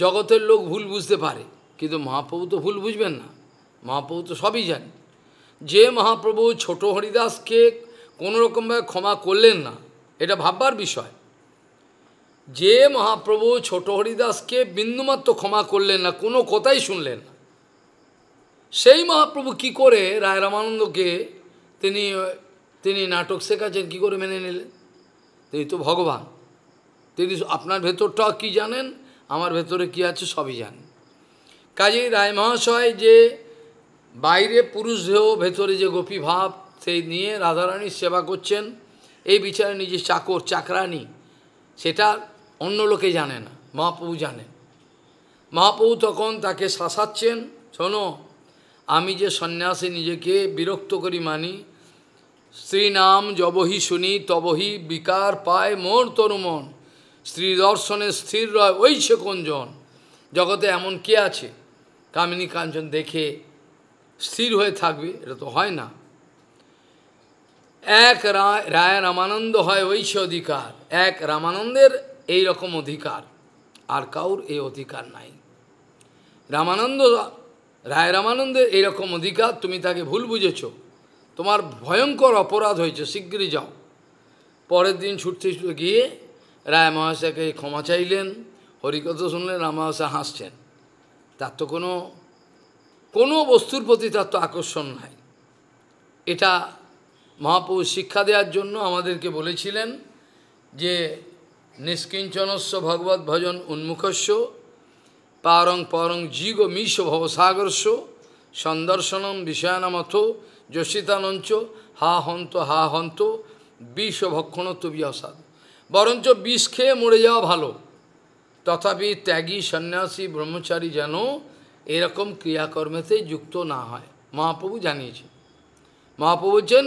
জগতের লোক ভুল বুঝতে পারে কিন্তু মহাপ্রভু তো ভুল বুঝবেন না মহাপ্রভু তো সবই জানেন যে মহাপ্রভু ছোট হরিদাসকে কোনোরকমভাবে ক্ষমা করলেন না এটা ভাববার বিষয় যে মহাপ্রভু ছোট হরিদাসকে বিন্দুমাত্র ক্ষমা করলেন না কোনো কথাই শুনলেন না সেই মহাপ্রভু কি করে রায় রামানন্দকে তিনি তিনি নাটক শেখাচ্ছেন কী করে মেনে নিলেন তিনি তো ভগবান তিনি আপনার ভেতরটা কি জানেন আমার ভেতরে কি আছে সবই জানেন কাজেই রায় মহাশয় যে বাইরে পুরুষ দেহ ভেতরে যে গোপী ভাব সেই নিয়ে রাধারানীর সেবা করছেন এই বিচারে নিজে চাকর চাকরানি সেটা অন্য লোকে জানে না মহাপ্রভু জানেন মহাপ্রভু তখন তাকে শাসাচ্ছেন শোনো আমি যে সন্ন্যাসে নিজেকে বিরক্ত করি মানি শ্রীনাম জবহি শুনি তবহি বিকার পায় মোর তরুমন স্ত্রী দর্শনে স্থির রয় ওই সে জন জগতে এমন কে আছে কামিনী কাঞ্চন দেখে স্থির হয়ে থাকবে এটা তো হয় না এক রায় রায় রামানন্দ হয় ঐশ্য অধিকার এক রামানন্দের এই রকম অধিকার আর কাউর এই অধিকার নাই রামানন্দ রায় রামানন্দের এইরকম অধিকার তুমি তাকে ভুল বুঝেছ তোমার ভয়ঙ্কর অপরাধ হয়েছে শীঘ্রই যাও পরের দিন ছুটতে গিয়ে রায় মহাশয়কে ক্ষমা চাইলেন হরিকথা শুনলেন রামাশা হাসছেন তার তো কোনো কোনো বস্তুর প্রতি তার তো আকর্ষণ নাই এটা মহাপুরুষ শিক্ষা দেওয়ার জন্য আমাদেরকে বলেছিলেন যে নিষ্কিঞ্চনস্ব ভগবত ভজন উন্মুখস্য পারং পরং জিগ মিশ ভবসাগরস্য সন্দর্শনম বিষয়ানামথ যশিতানঞ্চ হা হন্ত হা হন্ত বিষ ভক্ষণ তবি অসাধ বরঞ্চ বিষ খেয়ে মরে যাওয়া ভালো তথাপি ত্যাগী সন্ন্যাসী ব্রহ্মচারী যেন এরকম ক্রিয়াকর্মেতে যুক্ত না হয় মহাপ্রভু জানিয়েছে মহাপ্রভু বলছেন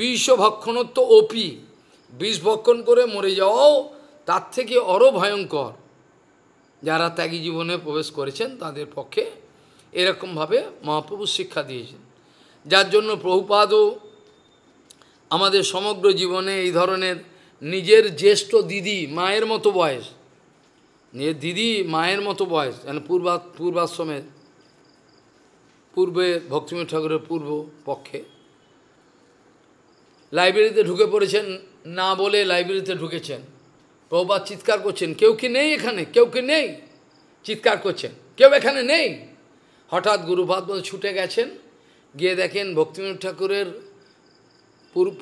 বিষভক্ষণত্ব অপি বিষ ভক্ষণ করে মরে যাওয়াও তার থেকে আরও ভয়ঙ্কর যারা ত্যাগী জীবনে প্রবেশ করেছেন তাদের পক্ষে এরকমভাবে মহাপ্রভু শিক্ষা দিয়েছেন যার জন্য প্রভুপাদও আমাদের সমগ্র জীবনে এই ধরনের নিজের জ্যেষ্ঠ দিদি মায়ের মতো বয়স নিয়ে দিদি মায়ের মতো বয়স মানে পূর্বা পূর্বাশ্রমের পূর্বে ভক্তিমী ঠাকুরের পূর্ব পক্ষে লাইব্রেরিতে ঢুকে পড়েছেন না বলে লাইব্রেরিতে ঢুকেছেন প্রভুপাত চিৎকার করছেন কেউ কি নেই এখানে কেউ কি নেই চিৎকার করছেন কেউ এখানে নেই হঠাৎ মধ্যে ছুটে গেছেন গিয়ে দেখেন ভক্তিমীর ঠাকুরের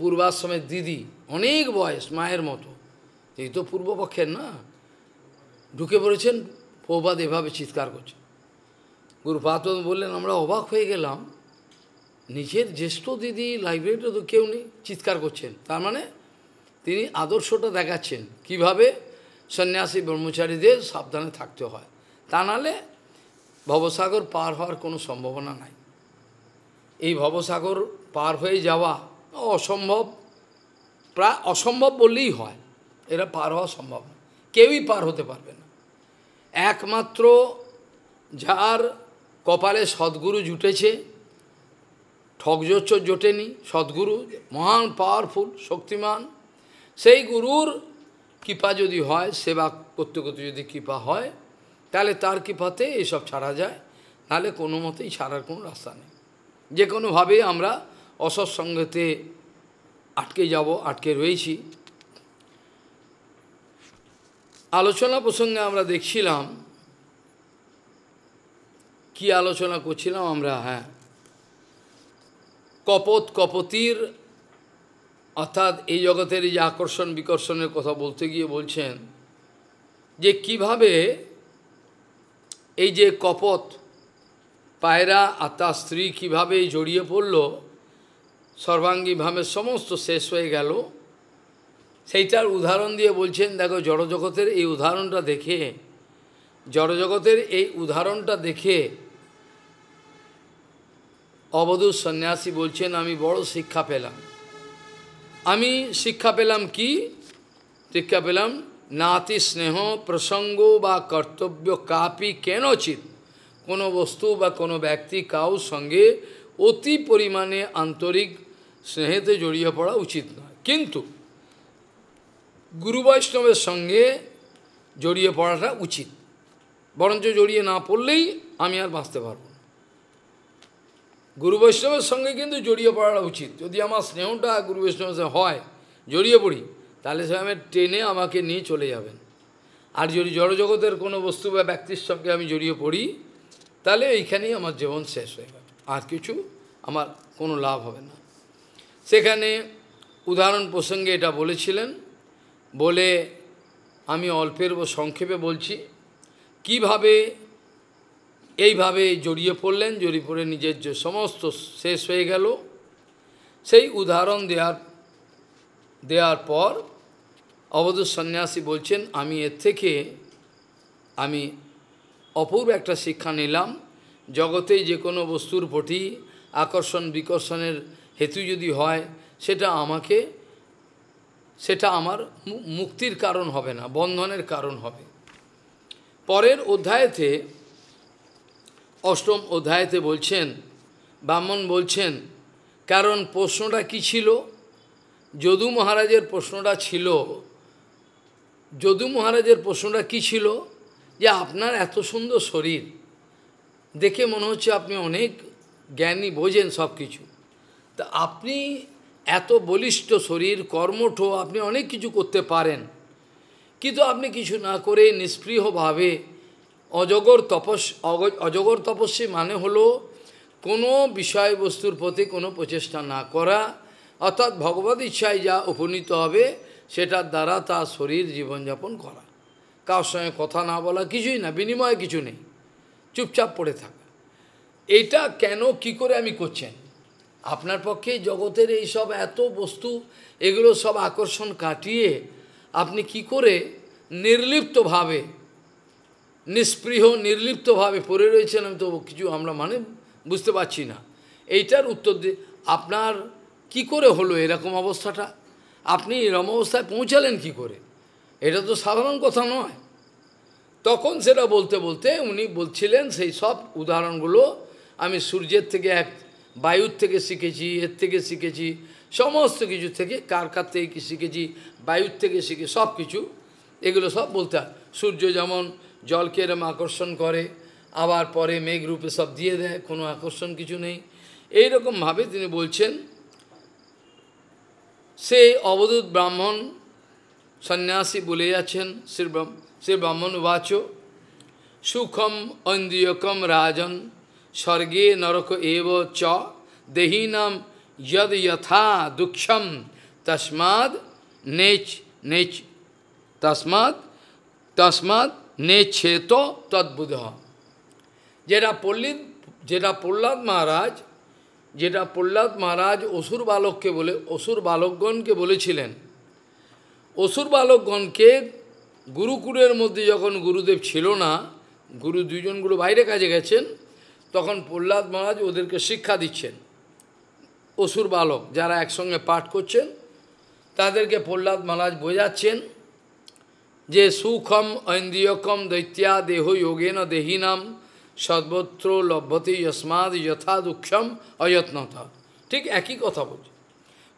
পূর্বাশ্রমের দিদি অনেক বয়স মায়ের মতো এই তো পূর্বপক্ষের না ঢুকে পড়েছেন প্রবাদ এভাবে চিৎকার করছে গুরুপাতন বললেন আমরা অবাক হয়ে গেলাম নিজের জ্যেষ্ঠ দিদি লাইব্রেরিতে তো কেউ নেই চিৎকার করছেন তার মানে তিনি আদর্শটা দেখাচ্ছেন কিভাবে সন্ন্যাসী ব্রহ্মচারীদের সাবধানে থাকতে হয় তা নাহলে ভবসাগর পার হওয়ার কোনো সম্ভাবনা নাই এই ভবসাগর পার হয়ে যাওয়া অসম্ভব প্রায় অসম্ভব বললেই হয় এরা পার হওয়া সম্ভব কেউই পার হতে পারবে না একমাত্র যার কপালে সদ্গুরু জুটেছে ঠকজোচ্চ জোটেনি সদ্গুরু মহান পাওয়ারফুল শক্তিমান সেই গুরুর কৃপা যদি হয় সেবা করতে করতে যদি কৃপা হয় তাহলে তার কৃপাতে এসব ছাড়া যায় নাহলে কোনো মতেই ছাড়ার কোনো রাস্তা নেই যে কোনোভাবে আমরা অসৎসঙ্গেতে আটকে যাব আটকে রয়েছি আলোচনা প্রসঙ্গে আমরা দেখছিলাম কি আলোচনা করছিলাম আমরা হ্যাঁ কপত কপতির অর্থাৎ এই জগতের এই যে আকর্ষণ বিকর্ষণের কথা বলতে গিয়ে বলছেন যে কিভাবে এই যে কপত পায়রা আর তার স্ত্রী কীভাবে জড়িয়ে পড়ল সর্বাঙ্গীভাবে সমস্ত শেষ হয়ে গেল সেইটার উদাহরণ দিয়ে বলছেন দেখো জড়জগতের এই উদাহরণটা দেখে জড়জগতের এই উদাহরণটা দেখে অবধূত সন্ন্যাসী বলছেন আমি বড় শিক্ষা পেলাম আমি শিক্ষা পেলাম কি শিক্ষা পেলাম নাতি স্নেহ প্রসঙ্গ বা কর্তব্য কাপি কেন চিত কোনো বস্তু বা কোনো ব্যক্তি কাউ সঙ্গে অতি পরিমাণে আন্তরিক স্নেহেতে জড়িয়ে পড়া উচিত নয় কিন্তু গুরু বৈষ্ণবের সঙ্গে জড়িয়ে পড়াটা উচিত বরঞ্চ জড়িয়ে না পড়লেই আমি আর বাঁচতে পারব গুরু বৈষ্ণবের সঙ্গে কিন্তু জড়িয়ে পড়াটা উচিত যদি আমার স্নেহটা গুরু বৈষ্ণবের সঙ্গে হয় জড়িয়ে পড়ি তাহলে সে আমি ট্রেনে আমাকে নিয়ে চলে যাবেন আর যদি জড়জগতের কোনো বস্তু বা ব্যক্তির সঙ্গে আমি জড়িয়ে পড়ি তাহলে এইখানেই আমার জীবন শেষ হয়ে যাবে আর কিছু আমার কোনো লাভ হবে না সেখানে উদাহরণ প্রসঙ্গে এটা বলেছিলেন বলে আমি অল্পের সংক্ষেপে বলছি কিভাবে এইভাবে জড়িয়ে পড়লেন জড়িয়ে পড়ে নিজের যে সমস্ত শেষ হয়ে গেল সেই উদাহরণ দেওয়ার দেওয়ার পর অবধ সন্ন্যাসী বলছেন আমি এর থেকে আমি অপূর্ব একটা শিক্ষা নিলাম জগতে যে কোনো বস্তুর প্রতি আকর্ষণ বিকর্ষণের হেতু যদি হয় সেটা আমাকে সেটা আমার মুক্তির কারণ হবে না বন্ধনের কারণ হবে পরের অধ্যায়েতে অষ্টম অধ্যায়েতে বলছেন ব্রাহ্মণ বলছেন কারণ প্রশ্নটা কি ছিল যদু মহারাজের প্রশ্নটা ছিল যদু মহারাজের প্রশ্নটা কি ছিল যে আপনার এত সুন্দর শরীর দেখে মনে হচ্ছে আপনি অনেক জ্ঞানী বোঝেন সব কিছু তা আপনি এত বলিষ্ঠ শরীর কর্মঠ আপনি অনেক কিছু করতে পারেন কিন্তু আপনি কিছু না করে নিষ্পৃহভাবে অজগর তপস অজগর তপস্বী মানে হলো কোনো বিষয়বস্তুর প্রতি কোনো প্রচেষ্টা না করা অর্থাৎ ভগবত ইচ্ছায় যা উপনীত হবে সেটার দ্বারা তার শরীর জীবনযাপন করা কার সঙ্গে কথা না বলা কিছুই না বিনিময়ে কিছু নেই চুপচাপ পড়ে থাকা এটা কেন কি করে আমি করছেন আপনার পক্ষে জগতের এই সব এত বস্তু এগুলো সব আকর্ষণ কাটিয়ে আপনি কি করে নির্লিপ্তভাবে নিস্পৃহ নির্লিপ্তভাবে পড়ে রয়েছেন আমি তো কিছু আমরা মানে বুঝতে পারছি না এইটার উত্তর দিয়ে আপনার কি করে হলো এরকম অবস্থাটা আপনি এরম অবস্থায় পৌঁছালেন কি করে এটা তো সাধারণ কথা নয় তখন সেটা বলতে বলতে উনি বলছিলেন সেই সব উদাহরণগুলো আমি সূর্যের থেকে এক বায়ুর থেকে শিখেছি এর থেকে শিখেছি সমস্ত কিছু থেকে কার কার থেকে কী শিখেছি বায়ুর থেকে শিখে সব কিছু এগুলো সব বলতে সূর্য যেমন জলকে এরম আকর্ষণ করে আবার পরে মেঘ রূপে সব দিয়ে দেয় কোনো আকর্ষণ কিছু নেই এই রকমভাবে তিনি বলছেন সে অবধূত ব্রাহ্মণ সন্ন্যাসী বলে যাচ্ছেন শ্রী ব্রাহ্মণ বাচ সুখম অন্দ্রিয়কম রাজন স্বর্গে নরক এব চ দেহীনম যদ যথা দুঃখম তসমাদ নেচ নেচ তসমাদ তসমাদ নেছেত তদ্বুধ যেটা পল্লিত যেটা প্রহ্লাদ মহারাজ যেটা প্রহ্লাদ মহারাজ অসুর বালককে বলে অসুর বালকগণকে বলেছিলেন অসুর বালকগণকে গুরুকুরের মধ্যে যখন গুরুদেব ছিল না গুরু দুজন গুরু বাইরে কাজে গেছেন তখন প্রহ্লাদ মহারাজ ওদেরকে শিক্ষা দিচ্ছেন অসুর বালক যারা একসঙ্গে পাঠ করছেন তাদেরকে প্রহ্লাদ মহারাজ বোঝাচ্ছেন যে সুখম ঐন্দ্রিয়কম দৈত্যা দেহ যোগেন দেহিনাম সর্বত্র লভ্যতে যস্মাদ যথা দুঃখম অযত্নতা ঠিক একই কথা বলছে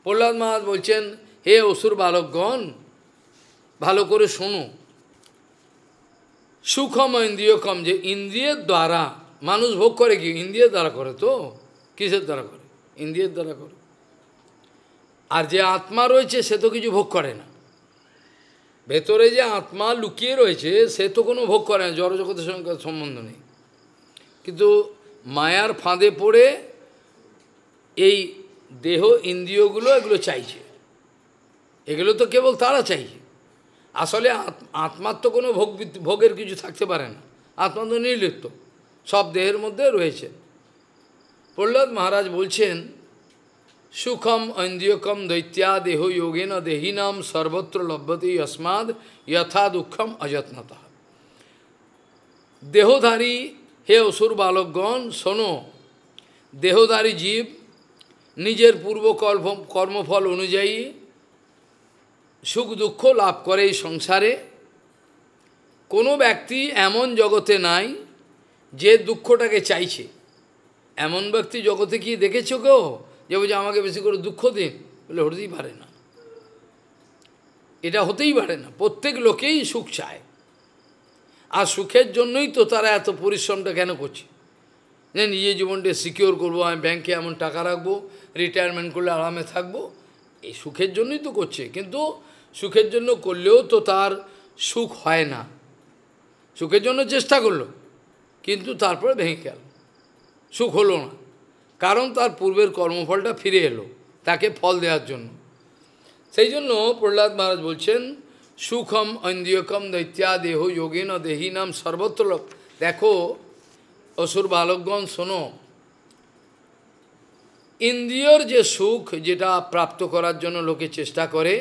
প্রহ্লাদ মহারাজ বলছেন হে অসুর বালকগণ ভালো করে শোনো সুখম ইন্দ্রিয়কম যে ইন্দ্রিয়ের দ্বারা মানুষ ভোগ করে কি ইন্দ্রিয়ের দ্বারা করে তো কিসের দ্বারা করে ইন্দ্রিয়ের দ্বারা করে আর যে আত্মা রয়েছে সে তো কিছু ভোগ করে না ভেতরে যে আত্মা লুকিয়ে রয়েছে সে তো কোনো ভোগ করে না জড়জগতের সঙ্গে সম্বন্ধ নেই কিন্তু মায়ার ফাঁদে পড়ে এই দেহ ইন্দ্রিয়গুলো এগুলো চাইছে এগুলো তো কেবল তারা চাইছে আসলে আত্মার তো কোনো ভোগ ভোগের কিছু থাকতে পারে না আত্মা তো নির্লিপ্ত সব দেহের মধ্যে রয়েছে প্রহ্লাদ মহারাজ বলছেন সুখম ঐন্দ্রিয়কম দৈত্যা দেহ যোগেন দেহিনাম সর্বত্র লভ্যতে অস্মাদ যথা দুঃখম অযত্নতা দেহধারী হে অসুর বালকগণ শোনো দেহধারী জীব নিজের পূর্ব কর্মফল অনুযায়ী সুখ দুঃখ লাভ করে এই সংসারে কোনো ব্যক্তি এমন জগতে নাই যে দুঃখটাকে চাইছে এমন ব্যক্তি জগতে কি দেখেছ কেউ যে বলছে আমাকে বেশি করে দুঃখ দিন বলে হতেই পারে না এটা হতেই পারে না প্রত্যেক লোকেই সুখ চায় আর সুখের জন্যই তো তারা এত পরিশ্রমটা কেন করছে যে নিজের জীবনটা সিকিওর করবো আমি ব্যাংকে এমন টাকা রাখবো রিটায়ারমেন্ট করলে আরামে থাকবো এই সুখের জন্যই তো করছে কিন্তু সুখের জন্য করলেও তো তার সুখ হয় না সুখের জন্য চেষ্টা করলো কিন্তু তারপরে ভেঙে গেল সুখ হলো না কারণ তার পূর্বের কর্মফলটা ফিরে এলো তাকে ফল দেওয়ার জন্য সেই জন্য প্রহ্লাদ মহারাজ বলছেন সুখম ঐন্দ্রিয়কম দৈত্যা দেহ যোগেন দেহিনাম সর্বত্র দেখো অসুর বালকগণ শোনো ইন্দ্রিয়র যে সুখ যেটা প্রাপ্ত করার জন্য লোকে চেষ্টা করে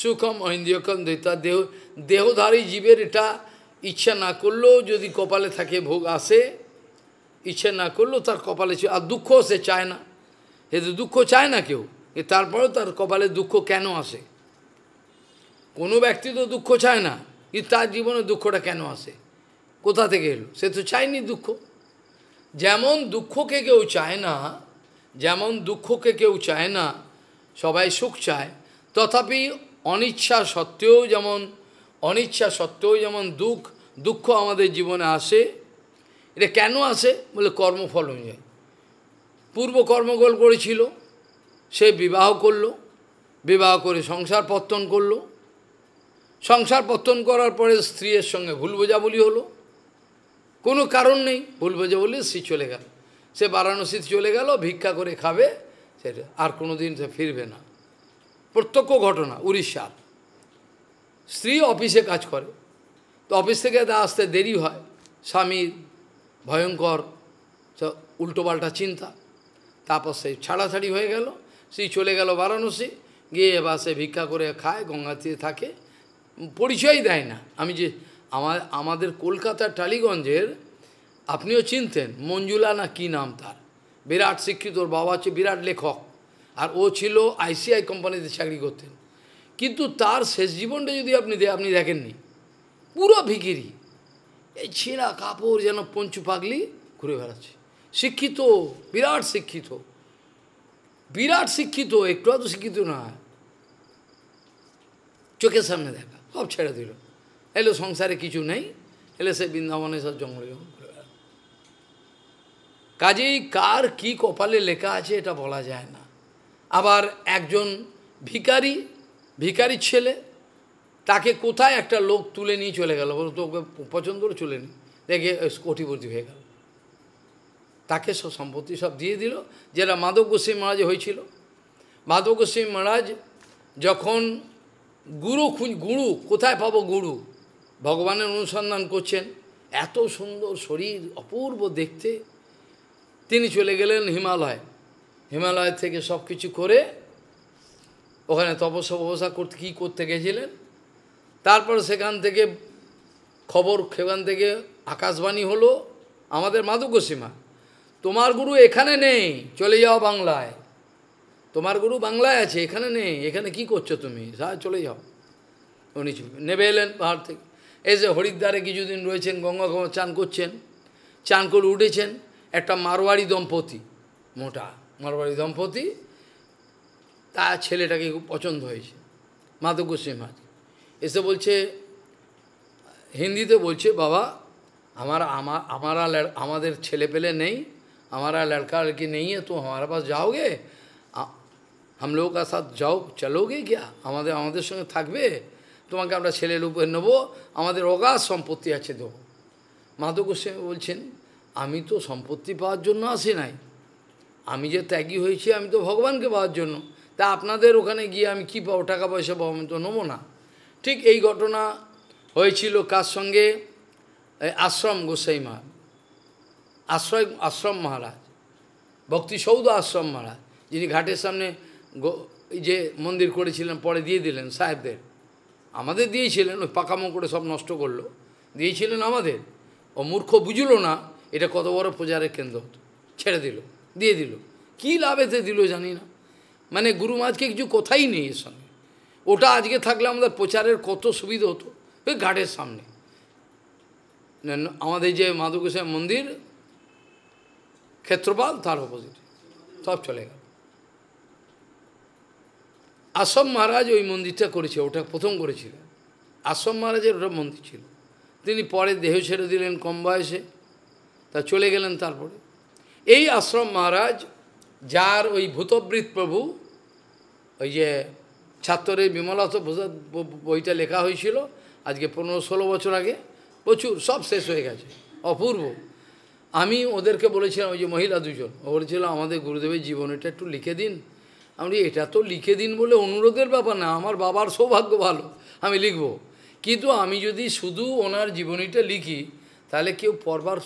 সুখম ঐন্দ্রিয়কম দৈত্যা দেহ দেহধারী জীবের এটা ইচ্ছা না করলেও যদি কপালে থাকে ভোগ আসে ইচ্ছা না করলেও তার কপালে আর দুঃখ সে চায় না সে তো দুঃখ চায় না কেউ তারপরেও তার কপালে দুঃখ কেন আসে কোনো ব্যক্তি তো দুঃখ চায় না কি তার জীবনে দুঃখটা কেন আসে কোথা থেকে এলো সে তো চায়নি দুঃখ যেমন দুঃখকে কেউ চায় না যেমন দুঃখকে কেউ চায় না সবাই সুখ চায় তথাপি অনিচ্ছা সত্ত্বেও যেমন অনিচ্ছা সত্ত্বেও যেমন দুঃখ দুঃখ আমাদের জীবনে আসে এটা কেন আসে বলে কর্মফল অনুযায়ী পূর্ব কর্মকল করেছিল সে বিবাহ করল বিবাহ করে সংসার পত্তন করল সংসার পত্তন করার পরে স্ত্রীর সঙ্গে ভুল বোঝাবলি হলো কোনো কারণ নেই ভুল বোঝাবলি সে চলে গেল সে বারাণসীতে চলে গেল ভিক্ষা করে খাবে সেটা আর কোনো দিন সে ফিরবে না প্রত্যক্ষ ঘটনা উড়িষ্যার স্ত্রী অফিসে কাজ করে তো অফিস থেকে তা আসতে দেরি হয় স্বামীর ভয়ঙ্কর উল্টোপাল্টা চিন্তা তারপর সে ছাড়াছাড়ি হয়ে গেল সেই চলে গেল বারাণসী গিয়ে এবার সে ভিক্ষা করে খায় গঙ্গা তীরে থাকে পরিচয় দেয় না আমি যে আমার আমাদের কলকাতার টালিগঞ্জের আপনিও চিনতেন মঞ্জুলা না কী নাম তার বিরাট শিক্ষিত ওর বাবা হচ্ছে বিরাট লেখক আর ও ছিল আইসিআই কোম্পানিতে চাকরি করতেন কিন্তু তার শেষ জীবনটা যদি আপনি আপনি দেখেননি পুরো ভিকিরি এই ছেঁড়া কাপড় যেন পঞ্চু পাগলি ঘুরে বেড়াচ্ছে শিক্ষিত বিরাট শিক্ষিত বিরাট শিক্ষিত একটু অত শিক্ষিত না চোখের সামনে দেখা সব ছেড়ে দিল এলো সংসারে কিছু নেই এলে সে বৃন্দাবনে সব জঙ্গলে জঙ্গলে কাজেই কার কি কপালে লেখা আছে এটা বলা যায় না আবার একজন ভিকারি ভিকারির ছেলে তাকে কোথায় একটা লোক তুলে নিয়ে চলে গেল বলো তো ওকে পছন্দ করে চলে নি দেখে কোটিপতি হয়ে গেল তাকে সব সম্পত্তি সব দিয়ে দিল যেটা মাধব গোস্বী মহারাজ হয়েছিল মাধব গোস্বী মহারাজ যখন গুরু খুঁজ গুরু কোথায় পাবো গুরু ভগবানের অনুসন্ধান করছেন এত সুন্দর শরীর অপূর্ব দেখতে তিনি চলে গেলেন হিমালয় হিমালয় থেকে সব কিছু করে ওখানে তপস্যা তপস্যা করতে কী করতে গেছিলেন তারপর সেখান থেকে খবর সেখান থেকে আকাশবাণী হলো আমাদের মাধুকসীমা তোমার গুরু এখানে নেই চলে যাও বাংলায় তোমার গুরু বাংলায় আছে এখানে নেই এখানে কি করছো তুমি যা চলে যাও উনি নেবে এলেন পাহাড় থেকে এসে হরিদ্বারে কিছুদিন রয়েছেন গঙ্গা চান করছেন চান করে উঠেছেন একটা মারোয়ারি দম্পতি মোটা মারোয়ারি দম্পতি তার ছেলেটাকে খুব পছন্দ হয়েছে মাধব গোস্বামী মহারাজ এসে বলছে হিন্দিতে বলছে বাবা আমার আমার আমারা আমাদের ছেলে পেলে নেই আমার আর लड़की नहीं নেই तो हमारे पास जाओगे आ, हम लोगों का साथ जाओ আমাদের আমাদের সঙ্গে থাকবে তোমাকে আমরা ছেলে উপরে নেবো আমাদের অগাধ সম্পত্তি আছে দেব মাধব গোস্বামী বলছেন আমি তো সম্পত্তি পাওয়ার জন্য আসি নাই আমি যে ত্যাগী হয়েছি আমি তো ভগবানকে পাওয়ার জন্য তা আপনাদের ওখানে গিয়ে আমি কী পাবো টাকা পয়সা পাবো আমি তো নেবো না ঠিক এই ঘটনা হয়েছিল কার সঙ্গে আশ্রম গোসাই মহার আশ্রয় আশ্রম মহারাজ ভক্তি আশ্রম মহারাজ যিনি ঘাটের সামনে যে মন্দির করেছিলেন পরে দিয়ে দিলেন সাহেবদের আমাদের দিয়েছিলেন ওই পাকামো করে সব নষ্ট করলো দিয়েছিলেন আমাদের ও মূর্খ বুঝলো না এটা কত বড় প্রচারের কেন্দ্র ছেড়ে দিল দিয়ে দিল কী লাভেতে দিল জানি না মানে গুরু মাঝকে কিছু কথাই নেই এর সঙ্গে ওটা আজকে থাকলে আমাদের প্রচারের কত সুবিধা হতো ওই ঘাটের সামনে আমাদের যে মাধুকুশের মন্দির ক্ষেত্রপাল তার অপোজিট সব চলে গেল আসম মহারাজ ওই মন্দিরটা করেছে ওটা প্রথম করেছিল আসম মহারাজের ওটা মন্দির ছিল তিনি পরে দেহ ছেড়ে দিলেন কম বয়সে তা চলে গেলেন তারপরে এই আশ্রম মহারাজ যার ওই ভূতবৃত প্রভু ওই যে ছাত্রে বিমলাস বইটা লেখা হয়েছিল আজকে পনেরো ষোলো বছর আগে প্রচুর সব শেষ হয়ে গেছে অপূর্ব আমি ওদেরকে বলেছিলাম ওই যে মহিলা দুজন ও বলেছিল আমাদের গুরুদেবের জীবন এটা একটু লিখে দিন আমি এটা তো লিখে দিন বলে অনুরোধের ব্যাপার না আমার বাবার সৌভাগ্য ভালো আমি লিখব কিন্তু আমি যদি শুধু ওনার জীবনীটা লিখি তাহলে কেউ পড়বার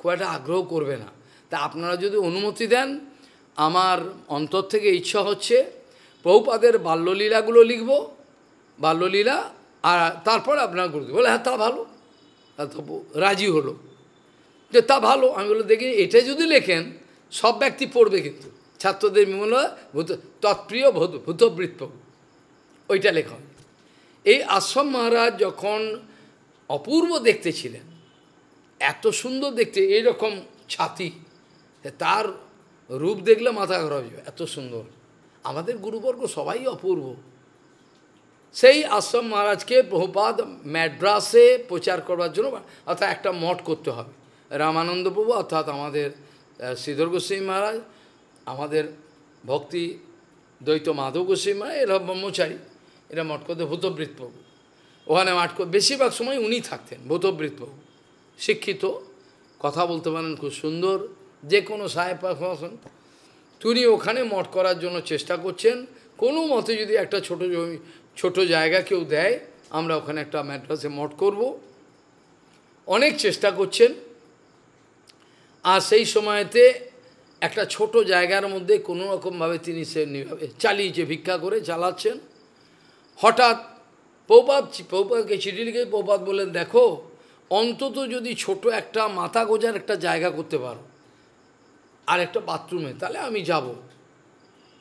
খুব একটা আগ্রহ করবে না তা আপনারা যদি অনুমতি দেন আমার অন্তর থেকে ইচ্ছা হচ্ছে বহুপাদের বাল্যলীলাগুলো লিখব বাল্যলীলা আর তারপরে আপনার গুরুদেব বলে হ্যাঁ তা ভালো রাজি হলো যে তা ভালো আমি বলে দেখি এটা যদি লেখেন সব ব্যক্তি পড়বে কিন্তু ছাত্রদের বিমল ভূত তৎপ্রিয় ভূত ভূতবৃত্ত ওইটা লেখন এই আশ্রম মহারাজ যখন অপূর্ব দেখতে ছিলেন এত সুন্দর দেখতে এইরকম ছাতি তার রূপ দেখলে মাথা খারাপ যাবে এত সুন্দর আমাদের গুরুবর্গ সবাই অপূর্ব সেই আশ্রম মহারাজকে প্রভুপাদ ম্যাড্রাসে প্রচার করবার জন্য অর্থাৎ একটা মঠ করতে হবে রামানন্দ প্রভু অর্থাৎ আমাদের শ্রীধর গোস্বামী মহারাজ আমাদের ভক্তি দ্বৈত মাধব গোস্বামী মহারাজ এরা ব্রহ্মচারী এরা মঠ করতে ভূতবৃত প্রভু ওখানে মাঠ বেশিরভাগ সময় উনি থাকতেন ভূতবৃত প্রভু শিক্ষিত কথা বলতে পারেন খুব সুন্দর যে কোনো সাহেব পারফরমেশন তিনি ওখানে মঠ করার জন্য চেষ্টা করছেন কোনো মতে যদি একটা ছোট জমি ছোটো জায়গা কেউ দেয় আমরা ওখানে একটা ম্যাড্রাসে মঠ করব অনেক চেষ্টা করছেন আর সেই সময়তে একটা ছোট জায়গার মধ্যে কোনো রকমভাবে তিনি সে চালিয়েছে ভিক্ষা করে চালাচ্ছেন হঠাৎ প্রপাত প্রপাতকে চিঠি লিখে প্রপাত বললেন দেখো অন্তত যদি ছোট একটা মাথা গোজার একটা জায়গা করতে পারো আর একটা বাথরুমে তাহলে আমি যাব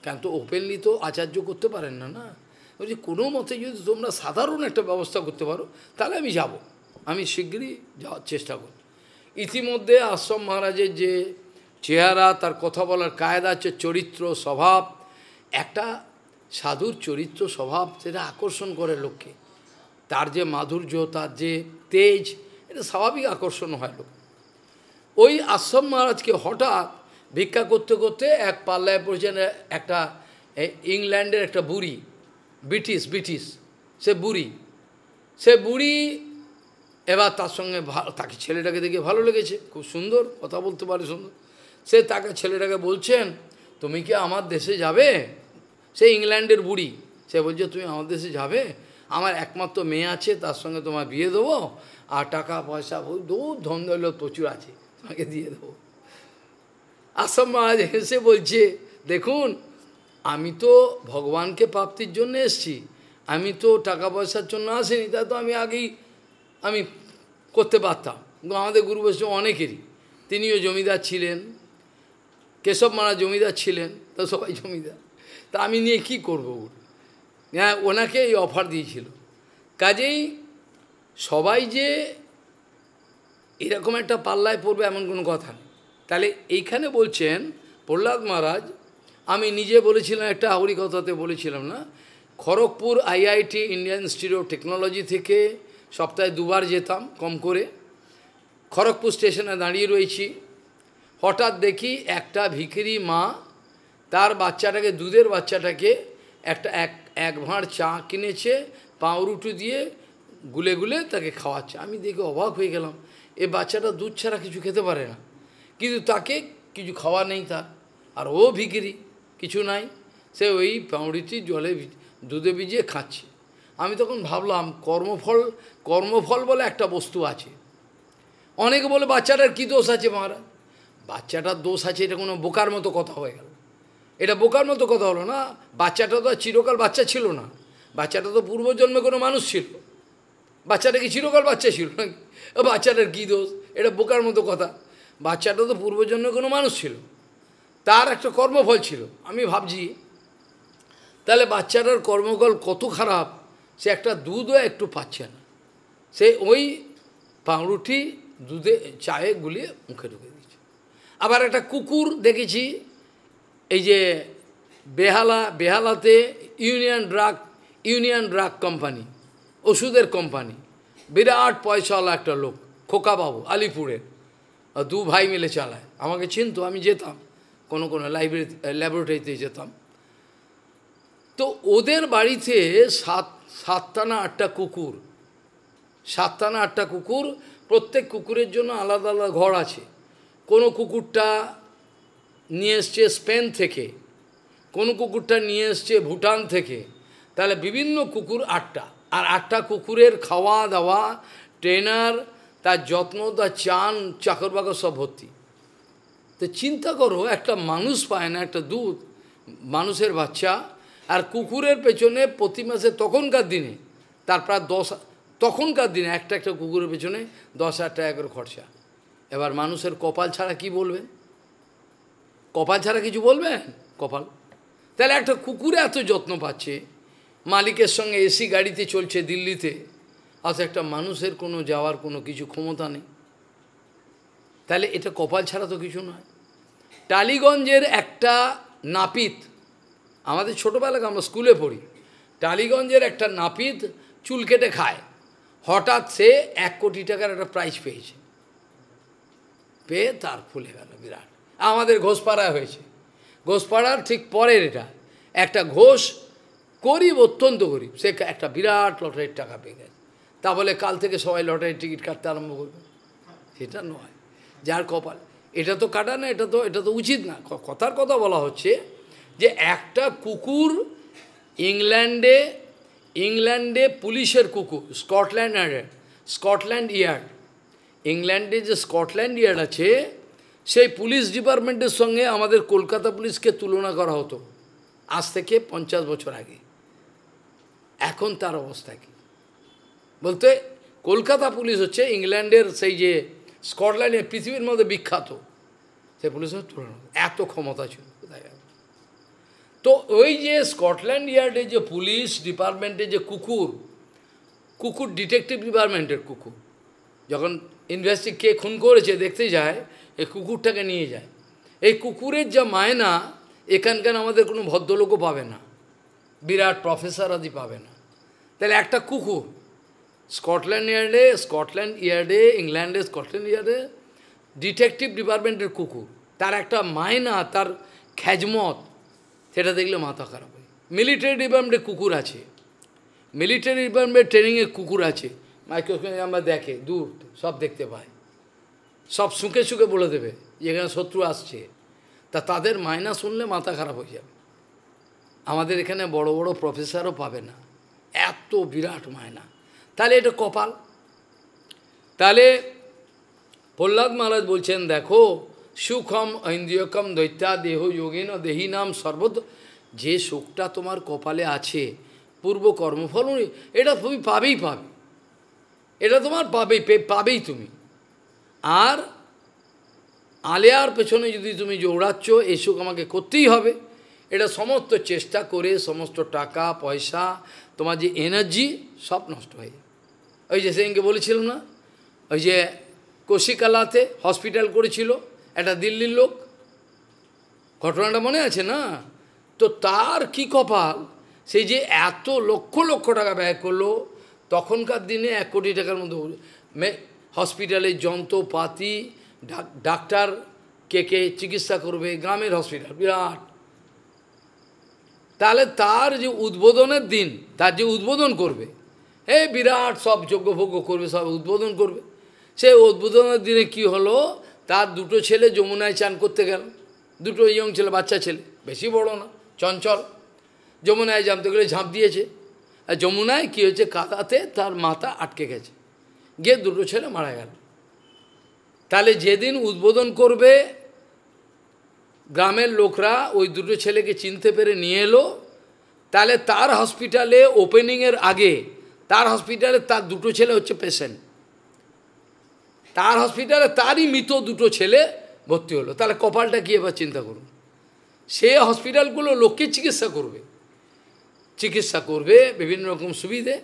কেন তো ওপেনলি তো আচার্য করতে পারেন না না বলছি কোনো মতে যদি তোমরা সাধারণ একটা ব্যবস্থা করতে পারো তাহলে আমি যাব আমি শীঘ্রই যাওয়ার চেষ্টা করি ইতিমধ্যে আশ্রম মহারাজের যে চেহারা তার কথা বলার কায়দা হচ্ছে চরিত্র স্বভাব একটা সাধুর চরিত্র স্বভাব সেটা আকর্ষণ করে লোককে তার যে মাধুর্য তার যে তেজ এটা স্বাভাবিক আকর্ষণ হয় লোক ওই আশ্রম মহারাজকে হঠাৎ ভিক্ষা করতে করতে এক পাল্লায় পড়েছেন একটা ইংল্যান্ডের একটা বুড়ি ব্রিটিশ ব্রিটিশ সে বুড়ি সে বুড়ি এবার তার সঙ্গে তাকে ছেলেটাকে দেখে ভালো লেগেছে খুব সুন্দর কথা বলতে পারে সুন্দর সে তাকে ছেলেটাকে বলছেন তুমি কি আমার দেশে যাবে সে ইংল্যান্ডের বুড়ি সে বলছে তুমি আমার দেশে যাবে আমার একমাত্র মেয়ে আছে তার সঙ্গে তোমার বিয়ে দেবো আর টাকা পয়সা দৌড় ধন প্রচুর আছে তোমাকে দিয়ে দেবো আসাম মহারাজ হেসে বলছে দেখুন আমি তো ভগবানকে প্রাপ্তির জন্য এসছি আমি তো টাকা পয়সার জন্য আসিনি তা তো আমি আগেই আমি করতে পারতাম আমাদের গুরু বৈষ্ণব অনেকেরই তিনিও জমিদার ছিলেন কেশব মারা জমিদার ছিলেন তো সবাই জমিদার তা আমি নিয়ে কি করবো হ্যাঁ ওনাকে এই অফার দিয়েছিল কাজেই সবাই যে এরকম একটা পাল্লায় পড়বে এমন কোনো কথা নেই তাহলে এইখানে বলছেন প্রহ্লাদ মহারাজ আমি নিজে বলেছিলাম একটা আগরিকতাতে বলেছিলাম না Kharagpur IIT Indian Institute of Technology থেকে সপ্তাহে দুবার যেতাম কম করে খড়গপুর স্টেশনে দাঁড়িয়ে রয়েছি হঠাৎ দেখি একটা ভিখিরি মা তার বাচ্চাটাকে দুধের বাচ্চাটাকে একটা এক এক ভাঁড় চা কিনেছে পাউরুটু দিয়ে গুলে গুলে তাকে খাওয়াচ্ছে আমি দেখে অবাক হয়ে গেলাম এ বাচ্চাটা দুধ ছাড়া কিছু খেতে পারে না কিন্তু তাকে কিছু খাওয়া নেই তার আর ও ভিকিরি কিছু নাই সে ওই পাউরিটি জলে দুধে ভিজিয়ে খাচ্ছে আমি তখন ভাবলাম কর্মফল কর্মফল বলে একটা বস্তু আছে অনেকে বলে বাচ্চাটার কি দোষ আছে মহারাজ বাচ্চাটার দোষ আছে এটা কোনো বোকার মতো কথা হয়ে গেল এটা বোকার মতো কথা হলো না বাচ্চাটা তো চিরকাল বাচ্চা ছিল না বাচ্চাটা তো পূর্বজন্মে কোনো মানুষ ছিল বাচ্চাটা কি চিরকাল বাচ্চা ছিল না বাচ্চাটার কী দোষ এটা বোকার মতো কথা বাচ্চাটা তো পূর্বজন্মে কোনো মানুষ ছিল তার একটা কর্মফল ছিল আমি ভাবছি তাহলে বাচ্চাটার কর্মফল কত খারাপ সে একটা দুধও একটু পাচ্ছে না সে ওই পাউরুটি দুধে চায়ে গুলিয়ে মুখে ঢুকে দিচ্ছে আবার একটা কুকুর দেখেছি এই যে বেহালা বেহালাতে union drug union drug company ওষুধের কোম্পানি বিরাট পয়সাওয়ালা একটা লোক খোকাবাবু আলিপুরের দু ভাই মিলে চালায় আমাকে চিনতো আমি যেতাম কোনো কোনো লাইব্রেরি ল্যাবরেটরিতে যেতাম তো ওদের বাড়িতে সাত সাতটা না আটটা কুকুর সাতটা না আটটা কুকুর প্রত্যেক কুকুরের জন্য আলাদা আলাদা ঘর আছে কোনো কুকুরটা নিয়ে এসছে স্পেন থেকে কোনো কুকুরটা নিয়ে এসছে ভুটান থেকে তাহলে বিভিন্ন কুকুর আটটা আর আটটা কুকুরের খাওয়া দাওয়া ট্রেনার তার যত্ন তার চান চাকর বাকর সব ভর্তি তো চিন্তা করো একটা মানুষ পায় না একটা দুধ মানুষের বাচ্চা আর কুকুরের পেছনে প্রতি মাসে তখনকার দিনে তার প্রায় দশ তখনকার দিনে একটা একটা কুকুরের পেছনে দশ হাজার টাকা করে খরচা এবার মানুষের কপাল ছাড়া কি বলবেন কপাল ছাড়া কিছু বলবেন কপাল তাহলে একটা কুকুরে এত যত্ন পাচ্ছে মালিকের সঙ্গে এসি গাড়িতে চলছে দিল্লিতে আজ একটা মানুষের কোনো যাওয়ার কোনো কিছু ক্ষমতা নেই তাহলে এটা কপাল ছাড়া তো কিছু নয় টালিগঞ্জের একটা নাপিত আমাদের ছোটোবেলাকে আমরা স্কুলে পড়ি টালিগঞ্জের একটা নাপিত চুল কেটে খায় হঠাৎ সে এক কোটি টাকার একটা প্রাইজ পেয়েছে পেয়ে তার ফুলে গেল বিরাট আমাদের ঘোষপাড়ায় হয়েছে ঘোষপাড়ার ঠিক পরের এটা একটা ঘোষ গরিব অত্যন্ত গরিব সে একটা বিরাট লটারির টাকা পেয়ে গেছে তা বলে কাল থেকে সবাই লটারি টিকিট কাটতে আরম্ভ করবে সেটা নয় যার কপাল এটা তো কাটা না এটা তো এটা তো উচিত না কথার কথা বলা হচ্ছে যে একটা কুকুর ইংল্যান্ডে ইংল্যান্ডে পুলিশের কুকুর স্কটল্যান্ড ইয়ার্ড স্কটল্যান্ড ইয়ার্ড ইংল্যান্ডে যে স্কটল্যান্ড ইয়ার্ড আছে সেই পুলিশ ডিপার্টমেন্টের সঙ্গে আমাদের কলকাতা পুলিশকে তুলনা করা হতো আজ থেকে পঞ্চাশ বছর আগে এখন তার অবস্থা কী বলতে কলকাতা পুলিশ হচ্ছে ইংল্যান্ডের সেই যে স্কটল্যান্ডের পৃথিবীর মধ্যে বিখ্যাত সে পুলিশের তুলনা এত ক্ষমতা ছিল তো ওই যে স্কটল্যান্ড ইয়ার্ডে যে পুলিশ ডিপার্টমেন্টে যে কুকুর কুকুর ডিটেকটিভ ডিপার্টমেন্টের কুকুর যখন ইনভেস্টিগ কে খুন করেছে দেখতে যায় এই কুকুরটাকে নিয়ে যায় এই কুকুরের যা মায়না এখানকার আমাদের কোনো ভদ্রলোকও পাবে না বিরাট প্রফেসর আদি পাবে না তাহলে একটা কুকুর স্কটল্যান্ড ইয়ার্ডে স্কটল্যান্ড ইয়ার্ডে ইংল্যান্ডে স্কটল্যান্ড ইয়ার্ডে ডিটেকটিভ ডিপার্টমেন্টের কুকুর তার একটা মায়না তার খ্যাজমত সেটা দেখলে মাথা খারাপ হয় মিলিটারি ডিপার্টমেন্টে কুকুর আছে মিলিটারি ডিপার্টমেন্টের ট্রেনিংয়ে কুকুর আছে মাইক্রোস্কোপে আমরা দেখে দূর সব দেখতে পাই সব সুখে সুখে বলে দেবে যেখানে শত্রু আসছে তা তাদের মায়না শুনলে মাথা খারাপ হয়ে যাবে আমাদের এখানে বড় বড় প্রফেসরও পাবে না এত বিরাট মায়না তাহলে এটা কপাল তাহলে প্রহ্লাদ মহারাজ বলছেন দেখো সুখম ইন্দ্রিয়কম দৈত্যা দেহ যোগেন দেহি নাম সর্বত যে সুখটা তোমার কপালে আছে পূর্ব কর্মফল এটা তুমি পাবেই পাবে এটা তোমার পাবেই পাবেই তুমি আর আলেয়ার পেছনে যদি তুমি জৌড়াচ্ছ এই সুখ আমাকে করতেই হবে এটা সমস্ত চেষ্টা করে সমস্ত টাকা পয়সা তোমার যে এনার্জি সব নষ্ট হয়ে ওই যে সেদিনকে বলেছিল না ওই যে কোশিকালাতে হসপিটাল করেছিল একটা দিল্লির লোক ঘটনাটা মনে আছে না তো তার কি কপাল সেই যে এত লক্ষ লক্ষ টাকা ব্যয় করলো তখনকার দিনে এক কোটি টাকার মতো হসপিটালে যন্ত্রপাতি ডাক্তার কে কে চিকিৎসা করবে গ্রামের হসপিটাল বিরাট তাহলে তার যে উদ্বোধনের দিন তার যে উদ্বোধন করবে এই বিরাট সব যজ্ঞভোগ্য করবে সব উদ্বোধন করবে সেই উদ্বোধনের দিনে কি হলো তার দুটো ছেলে যমুনায় চান করতে গেল দুটো ইয়ং ছেলে বাচ্চা ছেলে বেশি বড় না চঞ্চল যমুনায় জানতে গেলে ঝাঁপ দিয়েছে আর যমুনায় কী হয়েছে কাদাতে তার মাথা আটকে গেছে গিয়ে দুটো ছেলে মারা গেল তাহলে যেদিন উদ্বোধন করবে গ্রামের লোকরা ওই দুটো ছেলেকে চিনতে পেরে নিয়ে এলো তাহলে তার হসপিটালে ওপেনিংয়ের আগে তার হসপিটালে তার দুটো ছেলে হচ্ছে পেশেন্ট তার হসপিটালে তারই মৃত দুটো ছেলে ভর্তি হলো তাহলে কপালটা কী এবার চিন্তা করুন সে হসপিটালগুলো লোককে চিকিৎসা করবে চিকিৎসা করবে বিভিন্ন রকম সুবিধে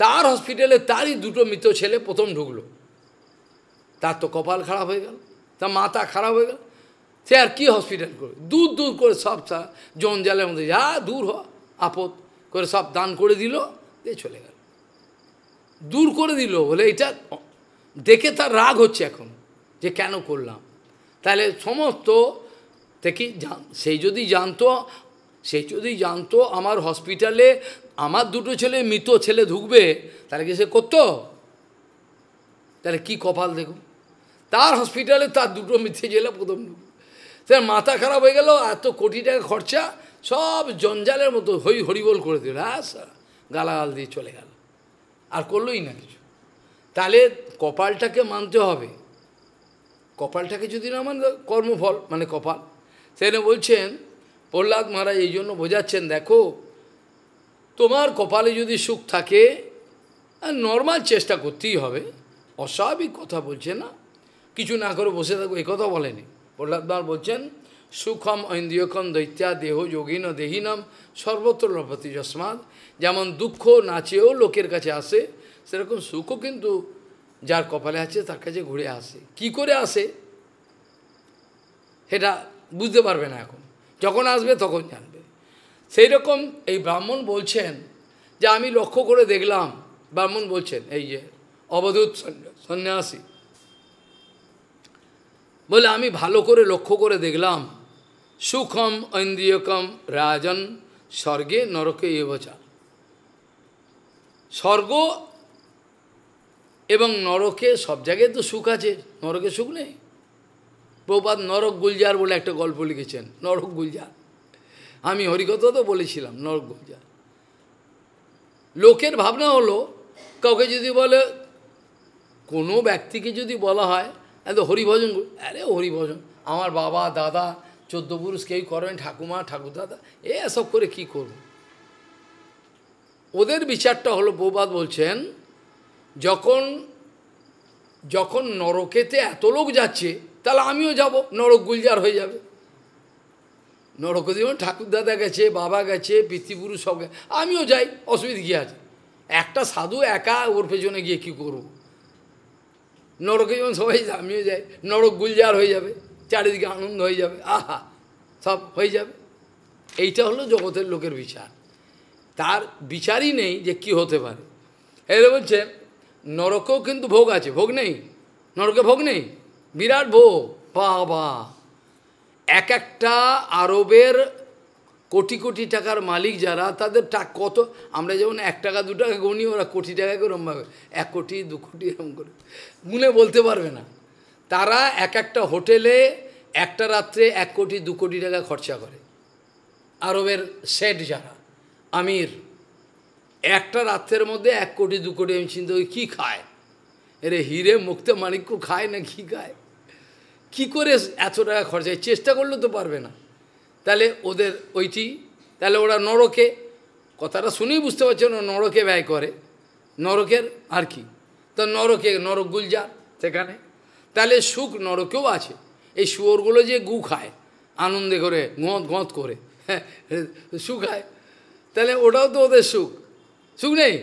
তার হসপিটালে তারই দুটো মৃত ছেলে প্রথম ঢুকলো তার তো কপাল খারাপ হয়ে গেল তার মাথা খারাপ হয়ে গেল সে আর কী হসপিটাল করবে দূর দূর করে সব জঞ্জালের মধ্যে যা দূর হ আপদ করে সব দান করে দিল দিয়ে চলে গেল দূর করে দিল বলে এটা দেখে তার রাগ হচ্ছে এখন যে কেন করলাম তাহলে সমস্ত থেকে সেই যদি জানতো সেই যদি জানতো আমার হসপিটালে আমার দুটো ছেলে মৃত ছেলে ঢুকবে তাহলে কি সে করতো তাহলে কি কপাল দেখো তার হসপিটালে তার দুটো মিথ্যে জেলে প্রথম তার মাথা খারাপ হয়ে গেল এত কোটি টাকা খরচা সব জঞ্জালের মতো হই হরিবোল করে দিল হ্যাঁ গালাগাল দিয়ে চলে গেল আর করলোই না কিছু তাহলে কপালটাকে মানতে হবে কপালটাকে যদি না মানে কর্মফল মানে কপাল সেখানে বলছেন প্রহ্লাদ মহারাজ এই জন্য বোঝাচ্ছেন দেখো তোমার কপালে যদি সুখ থাকে নর্মাল চেষ্টা করতেই হবে অস্বাভাবিক কথা বলছে না কিছু না করে বসে থাকো এই কথা বলেনি প্রহ্লাদ মহার বলছেন সুখম ঐন্দ্রিয়কম দৈত্যা দেহ যোগিন দেহিনম সর্বত্র লভতি যস্মাদ যেমন দুঃখ নাচেও লোকের কাছে আসে সেরকম সুখও কিন্তু যার কপালে আছে তার কাছে ঘুরে আসে কি করে আসে সেটা বুঝতে পারবে না এখন যখন আসবে তখন জানবে সেই রকম এই ব্রাহ্মণ বলছেন যে আমি লক্ষ্য করে দেখলাম ব্রাহ্মণ বলছেন এই যে অবধূত সন্ন্যাসী বলে আমি ভালো করে লক্ষ্য করে দেখলাম সুখম ঐন্দ্রিয়কম রাজন স্বর্গে নরকে এবচা স্বর্গ এবং নরকে সব জায়গায় তো সুখ আছে নরকে সুখ নেই প্রপাত নরক গুলজার বলে একটা গল্প লিখেছেন নরক গুলজার আমি হরিকথা তো বলেছিলাম নরক গুলজার লোকের ভাবনা হলো কাউকে যদি বলে কোনো ব্যক্তিকে যদি বলা হয় এত হরিভজন আরে হরিভজন আমার বাবা দাদা চোদ্দ পুরুষ কেউ করেন ঠাকুমা ঠাকুর দাদা এ সব করে কি করবো ওদের বিচারটা হলো বৌবাদ বলছেন যখন যখন নরকেতে এত লোক যাচ্ছে তাহলে আমিও যাব নরক গুলজার হয়ে যাবে নরক ঠাকুরদাদা গেছে বাবা গেছে পিতৃপুরুষ সব আমিও যাই অসুবিধা কী আছে একটা সাধু একা ওর পেছনে গিয়ে কী করব নরকে যেমন সবাই আমিও যাই নরক গুলজার হয়ে যাবে চারিদিকে আনন্দ হয়ে যাবে আহা সব হয়ে যাবে এইটা হলো জগতের লোকের বিচার তার বিচারই নেই যে কি হতে পারে এরা বলছে নরকেও কিন্তু ভোগ আছে ভোগ নেই নরকে ভোগ নেই বিরাট ভোগ বাবা এক একটা আরবের কোটি কোটি টাকার মালিক যারা তাদের টাক কত আমরা যেমন এক টাকা দু টাকা গণি ওরা কোটি টাকা করে ভাবে এক কোটি দু কোটি এরম করে মনে বলতে পারবে না তারা এক একটা হোটেলে একটা রাত্রে এক কোটি দু কোটি টাকা খরচা করে আরবের সেট যারা আমির একটা রাত্রের মধ্যে এক কোটি দু কোটি আমি চিন্তা করি কী খায় এরে হিরে মুক্তে মাণিক্য খায় না কী খায় কী করে এত টাকা খরচায় চেষ্টা করলে তো পারবে না তাহলে ওদের ওইটি তাহলে ওরা নরকে কথাটা শুনেই বুঝতে পারছে না নরকে ব্যয় করে নরকের আর কি তো নরকে নরক গুলজার সেখানে তাহলে সুখ নরকেও আছে এই শুয়োরগুলো যে গু খায় আনন্দে করে গঁত গঁত করে হ্যাঁ সুখ খায় তাহলে ওটাও তো ওদের সুখ সুখ নেই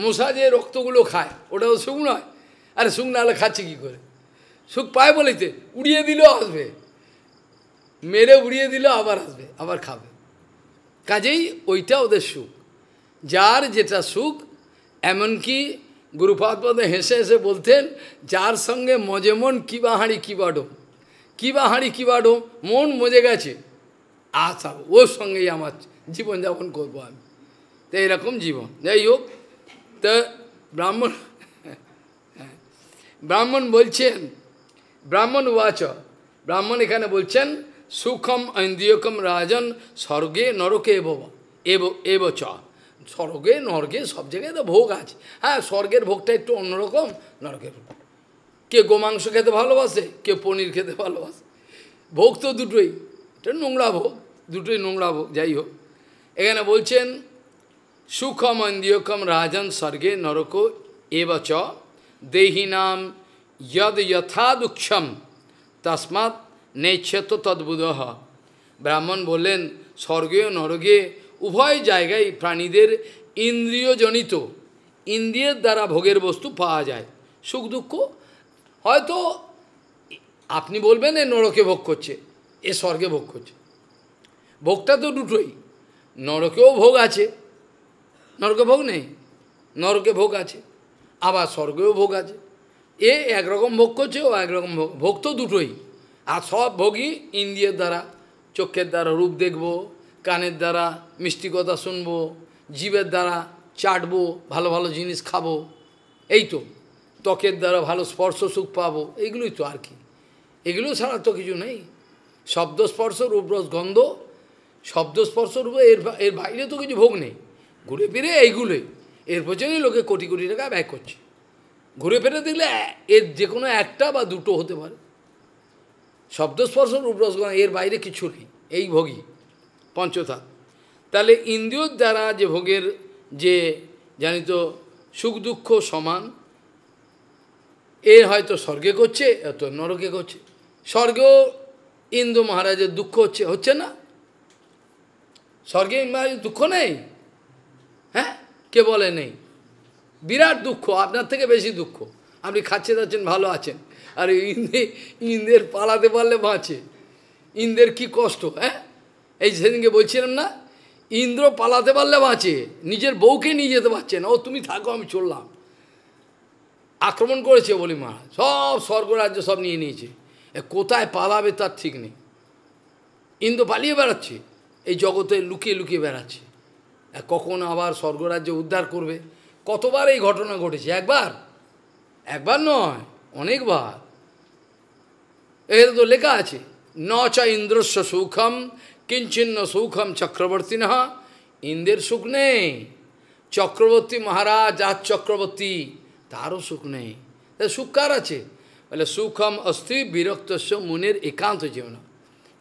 মশা যে রক্তগুলো খায় ওটাও সুখ নয় আরে সুখ না হলে খাচ্ছে কী করে সুখ পায় বলেছে উড়িয়ে দিলেও আসবে মেরে উড়িয়ে দিলেও আবার আসবে আবার খাবে কাজেই ওইটা ওদের সুখ যার যেটা সুখ এমনকি গুরুপাদপদে হেসে হেসে বলতেন যার সঙ্গে মজে মন বা হাঁড়ি কিবা কী বা হাঁড়ি কী বাডো মন মজে গেছে আচ্ছা ওর সঙ্গেই আমার জীবনযাপন করবো আমি তো এরকম জীবন যাই হোক তো ব্রাহ্মণ ব্রাহ্মণ বলছেন ব্রাহ্মণ ওয়াচ ব্রাহ্মণ এখানে বলছেন সুখম ইন্দ্রিয়কম রাজন স্বর্গে নরকে এব এব চ স্বর্গে নরকে সব জায়গায় তো ভোগ আছে হ্যাঁ স্বর্গের ভোগটা একটু অন্যরকম নরকের ভোগ কে গোমাংস খেতে ভালোবাসে কে পনির খেতে ভালোবাসে ভোগ তো দুটোই এটা নোংরা ভোগ দুটোই নোংরা ভোগ যাই হোক এখানে বলছেন সুখম ইন্দ্রিয়কম রাজন স্বর্গে নরক এবচ দেহিনাম যদ যথা দুঃখম তসমাৎ নেচ্ছত তদ্বুধ ব্রাহ্মণ বললেন স্বর্গীয় নরগে উভয় জায়গায় প্রাণীদের ইন্দ্রিয়জনিত ইন্দ্রিয়ের দ্বারা ভোগের বস্তু পাওয়া যায় সুখ দুঃখ হয়তো আপনি বলবেন এ নরকে ভোগ করছে এ স্বর্গে ভোগ করছে ভোগটা তো দুটোই নরকেও ভোগ আছে নরকে ভোগ নেই নরকে ভোগ আছে আবার স্বর্গেও ভোগ আছে এ একরকম ভোগ করছে ও একরকম ভোগ ভোগ তো দুটোই আর সব ভোগই ইন্দ্রিয়ের দ্বারা চোখের দ্বারা রূপ দেখব কানের দ্বারা মিষ্টি কথা শুনবো জীবের দ্বারা চাটবো ভালো ভালো জিনিস খাবো এই তো ত্বকের দ্বারা ভালো স্পর্শ সুখ পাবো এইগুলোই তো আর কি এগুলো ছাড়া তো কিছু নেই শব্দ স্পর্শ রূপরস গন্ধ শব্দস্পর্শ রূপে এর এর বাইরে তো কিছু ভোগ নেই ঘুরে ফিরে এইগুলোই এর পেছনেই লোকে কোটি কোটি টাকা ব্যয় করছে ঘুরে ফিরে দেখলে এর যে কোনো একটা বা দুটো হতে পারে শব্দস্পর্শ রূপরসগণ এর বাইরে কিছু নেই এই ভোগী পঞ্চতা তাহলে ইন্দ্রিয়র দ্বারা যে ভোগের যে জানিত সুখ দুঃখ সমান এ হয়তো স্বর্গে করছে এত নরকে করছে স্বর্গেও ইন্দু মহারাজের দুঃখ হচ্ছে হচ্ছে না স্বর্গে দুঃখ নেই হ্যাঁ কে বলে নেই বিরাট দুঃখ আপনার থেকে বেশি দুঃখ আপনি খাচ্ছে যাচ্ছেন ভালো আছেন আর ইন্দে ইন্দের পালাতে পারলে বাঁচে ইন্দের কি কষ্ট হ্যাঁ এই সেদিনকে বলছিলাম না ইন্দ্র পালাতে পারলে বাঁচে নিজের বউকে নিয়ে যেতে পারছে না ও তুমি থাকো আমি চললাম আক্রমণ করেছে বলি মা সব স্বর্গরাজ্য সব নিয়ে নিয়েছে কোথায় পালাবে তার ঠিক নেই ইন্দ্র পালিয়ে বেড়াচ্ছে এই জগতে লুকিয়ে লুকিয়ে বেড়াচ্ছে কখন আবার স্বর্গরাজ্য উদ্ধার করবে কতবার এই ঘটনা ঘটেছে একবার একবার নয় অনেকবার এর তো লেখা আছে ন চ ইন্দ্রস্য সুখম কিঞ্চিন্ন সুখম চক্রবর্তী না ইন্দ্রের সুখ নেই চক্রবর্তী মহারাজ আজ চক্রবর্তী তারও সুখ নেই সুখ কার আছে বলে সুখম অস্থি বিরক্তস্য মনের একান্ত জীবনা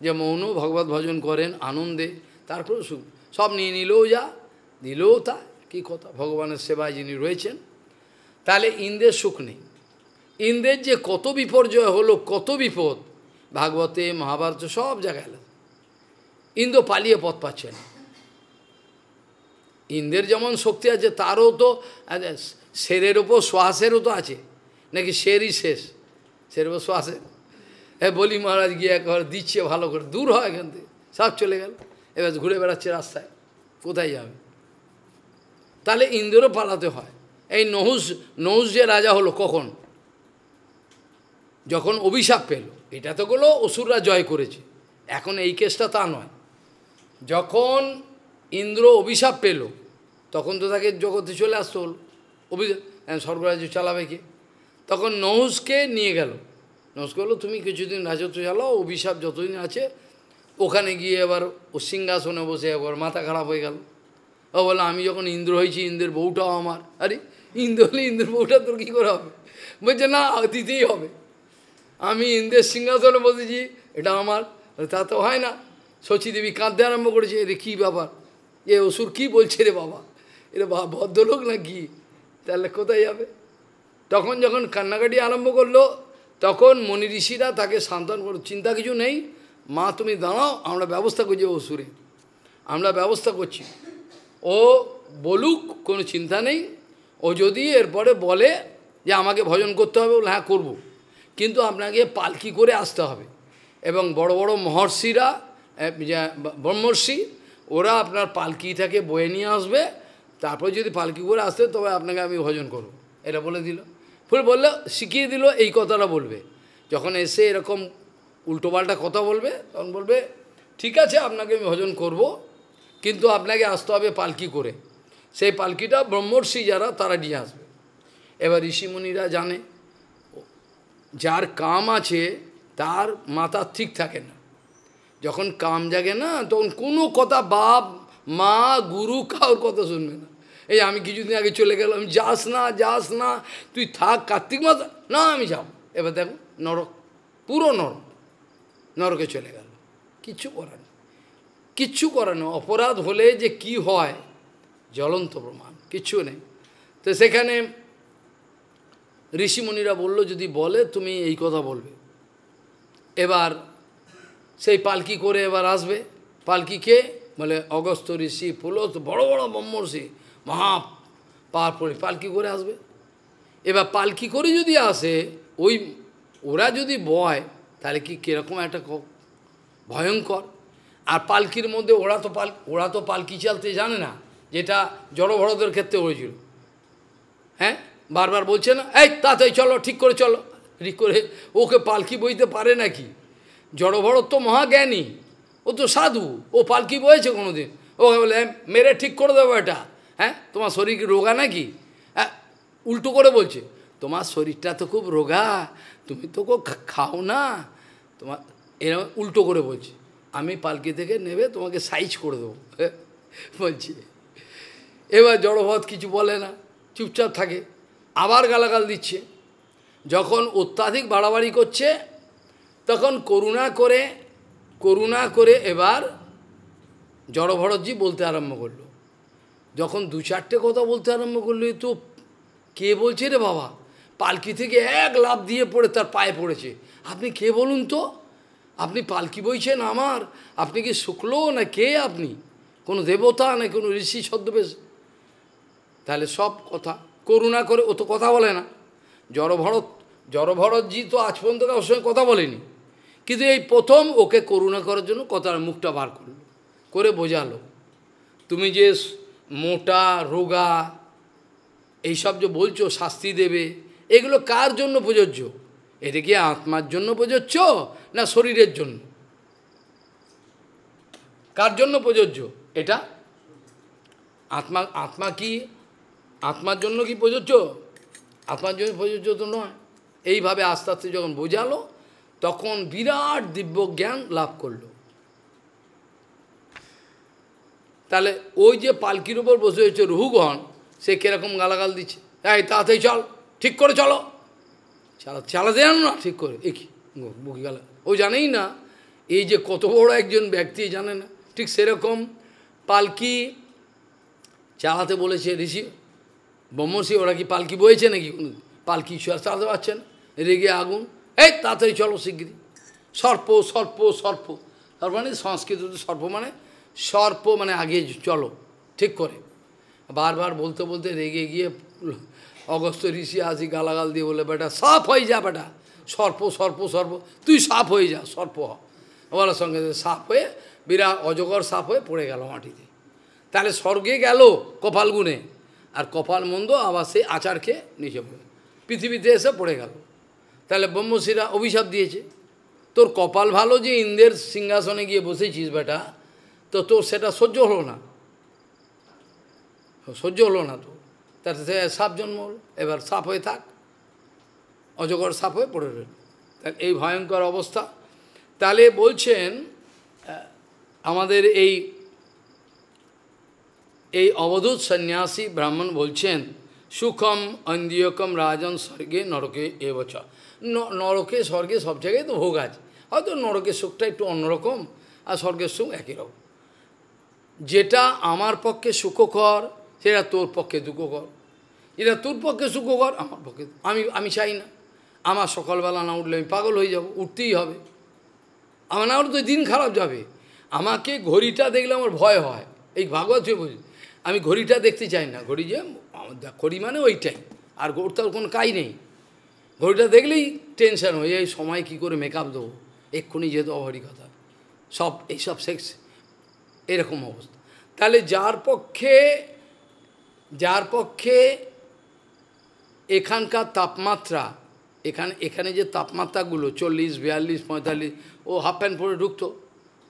যে মৌন ভগবত ভজন করেন আনন্দে তারপরে সুখ সব নিয়ে নিলেও যা দিলেও তা কী কথা ভগবানের সেবায় যিনি রয়েছেন তাহলে ইন্দ্রের সুখ নেই ইন্দ্রের যে কত বিপর্যয় হলো কত বিপদ ভাগবতে মহাভারত সব জায়গায় ইন্দ্র পালিয়ে পথ পাচ্ছে না ইন্দ্রের যেমন শক্তি আছে তারও তো আচ্ছা, সেরের ওপর শ্বাসেরও তো আছে নাকি সেরই শেষ সেরের ওপর শ্বাসের হ্যাঁ বলি মহারাজ গিয়ে একবার দিচ্ছে ভালো করে দূর হয় এখান থেকে সব চলে গেল এবার ঘুরে বেড়াচ্ছে রাস্তায় কোথায় যাবে তাহলে ইন্দ্রও পালাতে হয় এই নহুস নহুস যে রাজা হলো কখন যখন অভিশাপ পেল এটা তো গুলো অসুররা জয় করেছে এখন এই কেসটা তা নয় যখন ইন্দ্র অভিশাপ পেল তখন তো তাকে জগতে চলে আসতে হল অভি স্বর্গরাজ্য চালাবে কে তখন নহুসকে নিয়ে গেল নমস্কার করলো তুমি কিছুদিন রাজত্ব চালাও অভিশাপ যতদিন আছে ওখানে গিয়ে এবার ও সিংহাসনে বসে আবার মাথা খারাপ হয়ে গেল ও বলে আমি যখন ইন্দ্র হয়েছি ইন্দ্রের বউটাও আমার আরে ইন্দ্র হলে ইন্দ্রের বউটা তোর কী করে হবে বলছে না দিতেই হবে আমি ইন্দ্রের সিংহাসনে বসেছি এটা আমার তা তো হয় না দেবী কাঁদতে আরম্ভ করেছে এরে কী ব্যাপার এ অসুর কী বলছে রে বাবা বা ভদ্রলোক না কি তাহলে কোথায় যাবে তখন যখন কান্নাকাটি আরম্ভ করলো তখন মনি ঋষিরা তাকে সান্ত্বন করো চিন্তা কিছু নেই মা তুমি দাঁড়াও আমরা ব্যবস্থা করছি অসুরে আমরা ব্যবস্থা করছি ও বলুক কোনো চিন্তা নেই ও যদি এরপরে বলে যে আমাকে ভজন করতে হবে বলে হ্যাঁ করবো কিন্তু আপনাকে পালকি করে আসতে হবে এবং বড় বড় মহর্ষিরা ব্রহ্মর্ষি ওরা আপনার পালকিটাকে বয়ে নিয়ে আসবে তারপর যদি পালকি করে আসতে তবে আপনাকে আমি ভজন করব এটা বলে দিল বলে বললো শিখিয়ে দিল এই কথাটা বলবে যখন এসে এরকম উল্টোপাল্টা কথা বলবে তখন বলবে ঠিক আছে আপনাকে আমি ভজন করব কিন্তু আপনাকে আসতে হবে পালকি করে সেই পালকিটা ব্রহ্মর্ষি যারা তারা নিয়ে আসবে এবার ঋষিমুনিরা জানে যার কাম আছে তার মাথা ঠিক থাকে না যখন কাম জাগে না তখন কোনো কথা বাপ মা গুরু কাউর কথা শুনবে না এই আমি কিছুদিন আগে চলে গেলাম যাস না যাস না তুই থাক কার্তিক মাস না আমি যাব এবার দেখো নরক পুরো নরক নরকে চলে গেল কিচ্ছু করার কিচ্ছু করার না অপরাধ হলে যে কি হয় জ্বলন্ত প্রমাণ কিচ্ছু নেই তো সেখানে ঋষিমুনিরা বলল যদি বলে তুমি এই কথা বলবে এবার সেই পালকি করে এবার আসবে পালকিকে বলে অগস্ত ঋষি পুলত বড় বড় ব্রহ্মর্ষি মহা পাওয়ার পরে পালকি করে আসবে এবার পালকি করে যদি আসে ওই ওরা যদি বয় তাহলে কি কীরকম একটা ভয়ঙ্কর আর পালকির মধ্যে ওরা তো পাল ওরা তো পালকি চালতে জানে না যেটা জড়ভরতের ক্ষেত্রে হয়েছিল হ্যাঁ বারবার বলছে না এই তাড়াতাড়ি চলো ঠিক করে চলো ঠিক করে ওকে পালকি বইতে পারে নাকি জড়ভরত তো মহাজ্ঞানী ও তো সাধু ও পালকি বয়েছে কোনোদিন ওকে বলে মেরে ঠিক করে দেবো এটা হ্যাঁ তোমার শরীর কি রোগা নাকি হ্যাঁ উল্টো করে বলছে তোমার শরীরটা তো খুব রোগা তুমি তো খাও না তোমার এরকম উল্টো করে বলছে আমি পালকি থেকে নেবে তোমাকে সাইজ করে দেবো হ্যাঁ, বলছি এবার জড়ভত কিছু বলে না চুপচাপ থাকে আবার গালাগাল দিচ্ছে যখন অত্যাধিক বাড়াবাড়ি করছে তখন করুণা করে করুণা করে এবার জড়ভরতজি বলতে আরম্ভ করল যখন দু চারটে কথা বলতে আরম্ভ করলো তো কে বলছে রে বাবা পালকি থেকে এক লাভ দিয়ে পড়ে তার পায়ে পড়েছে আপনি কে বলুন তো আপনি পালকি বইছেন আমার আপনি কি শুক্ল না কে আপনি কোনো দেবতা না কোনো ঋষি ছদ্মবেশ তাহলে সব কথা করুণা করে ও তো কথা বলে না জড়ভরত জড়ভরতজি তো আজ পর্যন্ত ওর সঙ্গে কথা বলেনি কিন্তু এই প্রথম ওকে করুণা করার জন্য কথার মুখটা বার করলো করে বোঝালো তুমি যে মোটা রোগা এইসব যে বলছো শাস্তি দেবে এগুলো কার জন্য প্রযোজ্য এটা কি আত্মার জন্য প্রযোজ্য না শরীরের জন্য কার জন্য প্রযোজ্য এটা আত্মা আত্মা কি আত্মার জন্য কি প্রযোজ্য আত্মার জন্য প্রযোজ্য তো নয় এইভাবে আস্তে আস্তে যখন বোঝালো তখন বিরাট দিব্য জ্ঞান লাভ করলো তাহলে ওই যে পালকির উপর বসে হয়েছে রুহুগণ সে কীরকম গালাগাল দিচ্ছে এই তাড়াতাড়ি চল ঠিক করে চলো চালা চালাতে জানো না ঠিক করে এ কি বুকি গালা ও জানেই না এই যে কত বড় একজন ব্যক্তি জানে না ঠিক সেরকম পালকি চালাতে বলেছে ঋষি ব্রহ্মশী ওরা কি পালকি বয়েছে নাকি কোনো পালকি ছুয়া চালাতে পারছে না রেগে আগুন এই তাড়াতাড়ি চলো শিগগিরি সর্প সর্প সর্প তার মানে সংস্কৃত সর্প মানে সর্প মানে আগে চলো ঠিক করে বারবার বলতে বলতে রেগে গিয়ে অগস্ত ঋষি আসি গালাগাল দিয়ে বলে বেটা সাফ হয়ে যা বেটা সর্প সর্প সর্প তুই সাফ হয়ে যা সর্প হ বলার সঙ্গে সাপ হয়ে বিরাট অজগর সাপ হয়ে পড়ে গেল মাটিতে তাহলে স্বর্গে গেল কপাল গুণে আর কপাল মন্দ আবার সেই আচার খেয়ে নিচে পড়ে পৃথিবীতে এসে পড়ে গেল তাহলে ব্রহ্মশিরা অভিশাপ দিয়েছে তোর কপাল ভালো যে ইন্দ্রের সিংহাসনে গিয়ে বসেছিস বেটা তো তো সেটা সহ্য হলো না সহ্য হলো না তো তার সে সাপ জন্ম এবার সাপ হয়ে থাক অজগর সাপ হয়ে পড়ে রইল এই ভয়ঙ্কর অবস্থা তাহলে বলছেন আমাদের এই এই অবধূত সন্ন্যাসী ব্রাহ্মণ বলছেন সুখম অন্দিয়কম রাজন স্বর্গে নরকে বছর নরকে স্বর্গে সব জায়গায় তো ভোগ আছে হয়তো নরকের সুখটা একটু অন্যরকম আর স্বর্গের সুখ একই রকম যেটা আমার পক্ষে সুখকর সেটা তোর পক্ষে দুঃখকর যেটা তোর পক্ষে সুখকর আমার পক্ষে আমি আমি চাই না আমার সকালবেলা না উঠলে আমি পাগল হয়ে যাব উঠতেই হবে আমার না তো দিন খারাপ যাবে আমাকে ঘড়িটা দেখলে আমার ভয় হয় এই ভাগবত বুঝলি আমি ঘড়িটা দেখতে চাই না ঘড়ি যে ঘড়ি মানে ওইটাই আর ঘোর তার কোনো কাজ নেই ঘড়িটা দেখলেই টেনশন হয়ে যায় সময় কি করে মেকআপ দেবো এক্ষুনি যেহেতু অভারি কথা সব এইসব সেক্স এরকম অবস্থা তাহলে যার পক্ষে যার পক্ষে এখানকার তাপমাত্রা এখানে এখানে যে তাপমাত্রাগুলো চল্লিশ বিয়াল্লিশ পঁয়তাল্লিশ ও হাফ প্যান্ট পরে ঢুকতো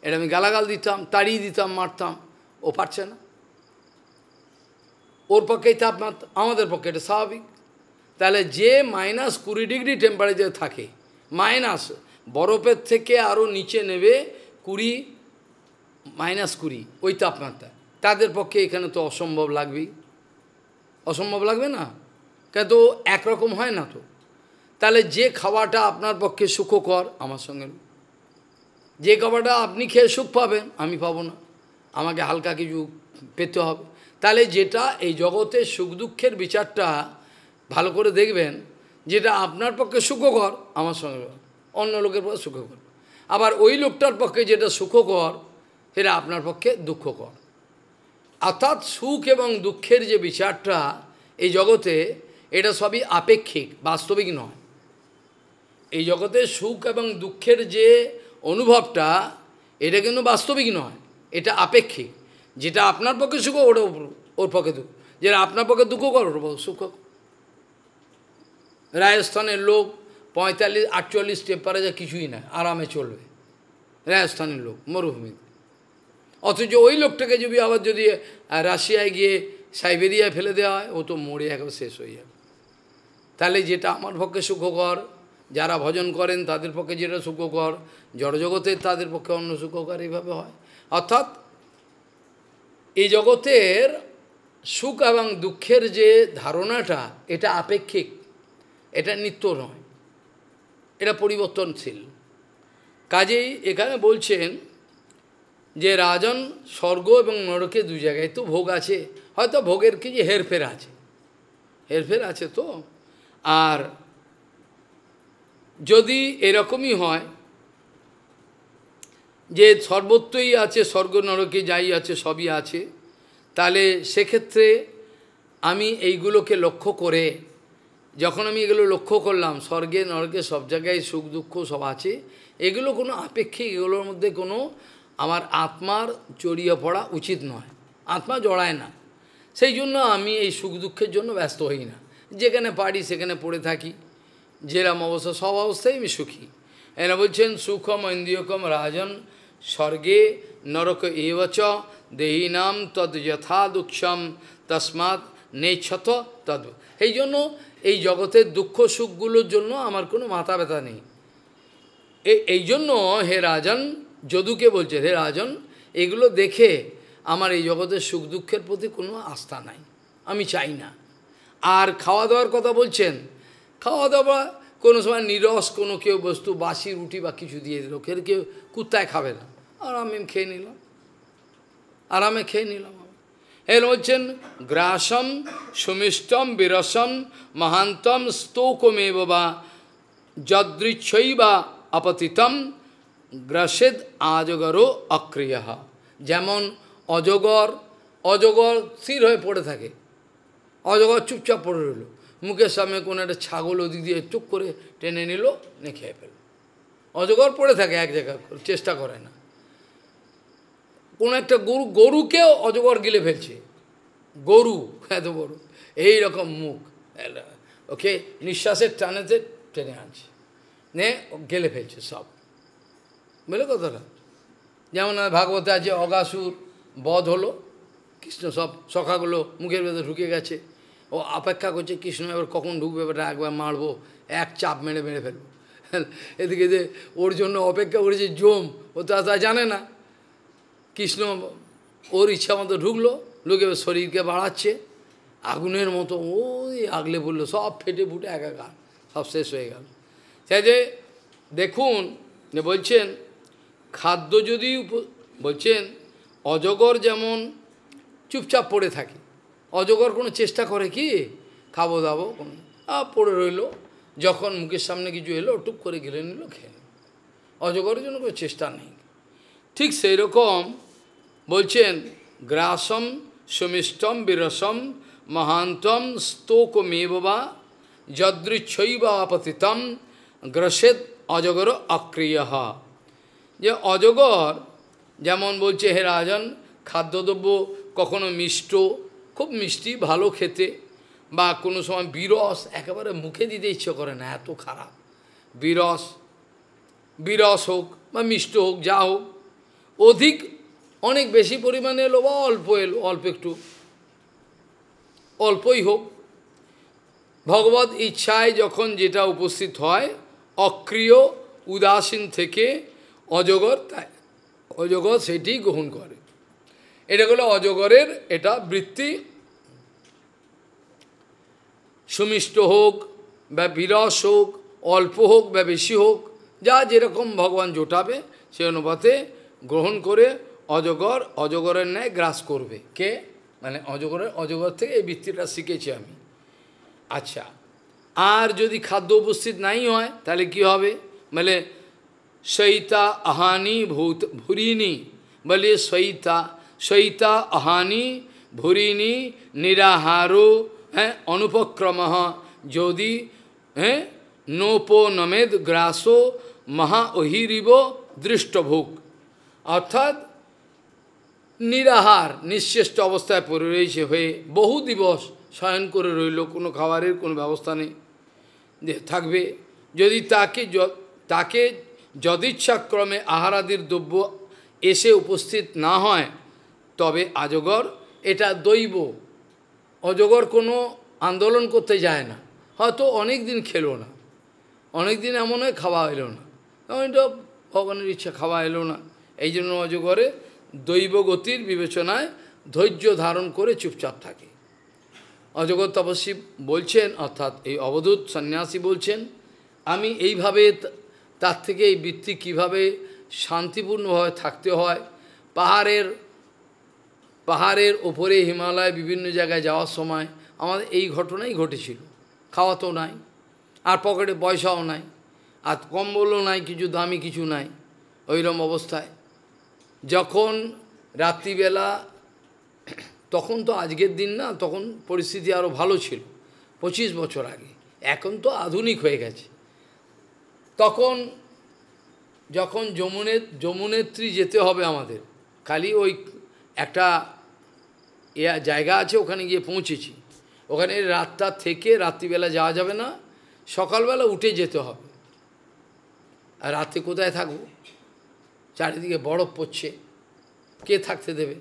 এটা আমি গালাগাল দিতাম তাড়িয়ে দিতাম মারতাম ও পারছে না ওর পক্ষেই তাপমাত্রা আমাদের পক্ষে এটা স্বাভাবিক তাহলে যে মাইনাস কুড়ি ডিগ্রি টেম্পারেচার থাকে মাইনাস বরফের থেকে আরও নিচে নেবে কুড়ি মাইনাস কুড়ি ওই তাপমাত্রা তাদের পক্ষে এখানে তো অসম্ভব লাগবেই অসম্ভব লাগবে না কেন তো একরকম হয় না তো তাহলে যে খাওয়াটা আপনার পক্ষে সুখকর আমার সঙ্গে যে খাবারটা আপনি খেয়ে সুখ পাবেন আমি পাবো না আমাকে হালকা কিছু পেতে হবে তাহলে যেটা এই জগতে সুখ দুঃখের বিচারটা ভালো করে দেখবেন যেটা আপনার পক্ষে সুখকর আমার সঙ্গে অন্য লোকের পক্ষে সুখকর আবার ওই লোকটার পক্ষে যেটা সুখকর সেটা আপনার পক্ষে দুঃখকর অর্থাৎ সুখ এবং দুঃখের যে বিচারটা এই জগতে এটা সবই আপেক্ষিক বাস্তবিক নয় এই জগতে সুখ এবং দুঃখের যে অনুভবটা এটা কিন্তু বাস্তবিক নয় এটা আপেক্ষিক যেটা আপনার পক্ষে সুখ ওটা ওর পক্ষে দুঃখ যেটা আপনার পক্ষে দুঃখ কর ওর সুখ রাজস্থানের লোক পঁয়তাল্লিশ আটচল্লিশ টেম্পারেচার কিছুই না আরামে চলবে রাজস্থানের লোক মরুভূমিতে অথচ ওই লোকটাকে যদি আবার যদি রাশিয়ায় গিয়ে সাইবেরিয়ায় ফেলে দেওয়া হয় ও তো মরে এখন শেষ হয়ে যাবে তাহলে যেটা আমার পক্ষে সুখকর যারা ভজন করেন তাদের পক্ষে যেটা সুখকর জড়জগতের তাদের পক্ষে অন্য সুখকর এইভাবে হয় অর্থাৎ এই জগতের সুখ এবং দুঃখের যে ধারণাটা এটা আপেক্ষিক এটা নিত্য নয় এটা পরিবর্তনশীল কাজেই এখানে বলছেন যে রাজন স্বর্গ এবং নরকে দু জায়গায় তো ভোগ আছে হয়তো ভোগের কি যে হেরফের আছে হেরফের আছে তো আর যদি এরকমই হয় যে সর্বত্রই আছে স্বর্গ নরকে যাই আছে সবই আছে তাহলে সেক্ষেত্রে আমি এইগুলোকে লক্ষ্য করে যখন আমি এগুলো লক্ষ্য করলাম স্বর্গে নরকে সব জায়গায় সুখ দুঃখ সব আছে এগুলো কোনো আপেক্ষিক এগুলোর মধ্যে কোনো আমার আত্মার জড়িয়ে পড়া উচিত নয় আত্মা জড়ায় না সেই জন্য আমি এই সুখ দুঃখের জন্য ব্যস্ত হই না যেখানে পারি সেখানে পড়ে থাকি যেরাম অবস্থা সব অবস্থায় আমি সুখী এরা বলছেন সুখম ইন্দ্রিয়কম রাজন স্বর্গে নরক এবচ দেহিনাম তদ যথা দুঃখম তসমাৎ নেছত তদ এই জন্য এই জগতের দুঃখ সুখগুলোর জন্য আমার কোনো মাথা ব্যথা নেই এই জন্য হে রাজন যদুকে বলছে হে রাজন এগুলো দেখে আমার এই জগতের সুখ দুঃখের প্রতি কোনো আস্থা নাই আমি চাই না আর খাওয়া দাওয়ার কথা বলছেন খাওয়া দাওয়া কোনো সময় নিরস কোনো কেউ বস্তু বাসি রুটি বা কিছু দিয়ে দিল কেউ কেউ কুত্তায় খাবে না আরামে খেয়ে নিলাম আরামে খেয়ে নিলাম এর বলছেন গ্রাসম সুমিষ্টম বিরসম মহান্তম স্তৌকমেব বা যদৃচ্ছই বা আপতিতম গ্রাসেদ আজগরও অক্রিয়া যেমন অজগর অজগর স্থির হয়ে পড়ে থাকে অজগর চুপচাপ পড়ে রইল মুখের সামনে কোনো একটা ছাগল ওদিক দিয়ে চুপ করে টেনে নিল নিয়ে খেয়ে ফেল অজগর পড়ে থাকে এক জায়গায় চেষ্টা করে না কোনো একটা গরু গরুকেও অজগর গিলে ফেলছে গরু এত বড় এই রকম মুখ ওকে নিঃশ্বাসের টানেতে টেনে আনছে নে গেলে ফেলছে সব বুঝলে কথাটা যেমন ভাগবতে আছে অগাসুর বধ হলো কৃষ্ণ সব সখাগুলো মুখের ভেতরে ঢুকে গেছে ও অপেক্ষা করছে কৃষ্ণ এবার কখন ঢুকবে এবার একবার মারবো এক চাপ মেরে মেরে ফেলবো এদিকে যে ওর জন্য অপেক্ষা করেছে জম ও তো তা জানে না কৃষ্ণ ওর ইচ্ছা মতো ঢুকলো লোকে শরীরকে বাড়াচ্ছে আগুনের মতো ওই আগলে বললো সব ফেটে ফুটে একাকার সব শেষ হয়ে গেল সে যে দেখুন বলছেন খাদ্য যদি বলছেন অজগর যেমন চুপচাপ পড়ে থাকে অজগর কোনো চেষ্টা করে কি খাবো দাবো কোনো পড়ে রইল যখন মুখের সামনে কিছু এলো টুপ করে গেলে নিল খেয়ে অজগরের জন্য কোনো চেষ্টা নেই ঠিক সেই রকম বলছেন গ্রাসম সুমিষ্টম বিরসম মহান্তম স্তোকমেবা যদৃচ্ছৈবাপতিতম গ্রসেদ অজগর অক্রিয় যে অজগর যেমন বলছে হে রাজন খাদ্যদ্রব্য কখনো মিষ্ট খুব মিষ্টি ভালো খেতে বা কোনো সময় বিরস একেবারে মুখে দিতে ইচ্ছে করে না এত খারাপ বিরস বিরস হোক বা মিষ্ট হোক যা হোক অধিক অনেক বেশি পরিমাণে এলো বা অল্প এলো অল্প একটু অল্পই হোক ভগবত ইচ্ছায় যখন যেটা উপস্থিত হয় অক্রিয় উদাসীন থেকে অজগর তাই অজগর সেটি গ্রহণ করে এটা হলো অজগরের এটা বৃত্তি সুমিষ্ট হোক বা বিরস হোক অল্প হোক বা বেশি হোক যা যেরকম ভগবান জোটাবে সে অনুপাতে গ্রহণ করে অজগর অজগরের ন্যায় গ্রাস করবে কে মানে অজগরের অজগর থেকে এই বৃত্তিটা শিখেছি আমি আচ্ছা আর যদি খাদ্য উপস্থিত নাই হয় তাহলে কি হবে মানে সৈতা আহানি ভূত ভুরিনি বলে সৈতা সৈতা আহানি ভুরিনি নিরাহারো হ্যাঁ অনুপক্রম যদি হ্যাঁ নোপো নমেদ গ্রাসো মহা অহিরিব দৃষ্টভোগ অর্থাৎ নিরাহার নিঃশ্রেষ্ট অবস্থায় পড়ে রয়েছে হয়ে বহু দিবস শয়ন করে রইল কোনো খাবারের কোনো ব্যবস্থা নেই থাকবে যদি তাকে তাকে যদিচ্ছাক্রমে আহারাদির দ্রব্য এসে উপস্থিত না হয় তবে আজগর এটা দৈব অজগর কোনো আন্দোলন করতে যায় না হয়তো অনেক দিন খেলো না অনেক দিন এমন হয় খাওয়া এলো না তখন এটা ভগবানের ইচ্ছা খাওয়া এলো না এই জন্য অজগরে দৈব গতির বিবেচনায় ধৈর্য ধারণ করে চুপচাপ থাকে অজগর তপস্বী বলছেন অর্থাৎ এই অবধূত সন্ন্যাসী বলছেন আমি এইভাবে তার থেকে এই বৃত্তি কীভাবে শান্তিপূর্ণভাবে থাকতে হয় পাহাড়ের পাহাড়ের ওপরে হিমালয় বিভিন্ন জায়গায় যাওয়ার সময় আমাদের এই ঘটনাই ঘটেছিল খাওয়া তো নাই আর পকেটে পয়সাও নাই আর কম্বলও নাই কিছু দামি কিছু নাই ওইরম অবস্থায় যখন রাত্রিবেলা তখন তো আজকের দিন না তখন পরিস্থিতি আরও ভালো ছিল পঁচিশ বছর আগে এখন তো আধুনিক হয়ে গেছে তখন যখন যমুনে যমুনেত্রী যেতে হবে আমাদের খালি ওই একটা জায়গা আছে ওখানে গিয়ে পৌঁছেছি ওখানে রাতটা থেকে রাত্রিবেলা যাওয়া যাবে না সকালবেলা উঠে যেতে হবে আর রাতে কোথায় থাকবো চারিদিকে বরফ পড়ছে কে থাকতে দেবে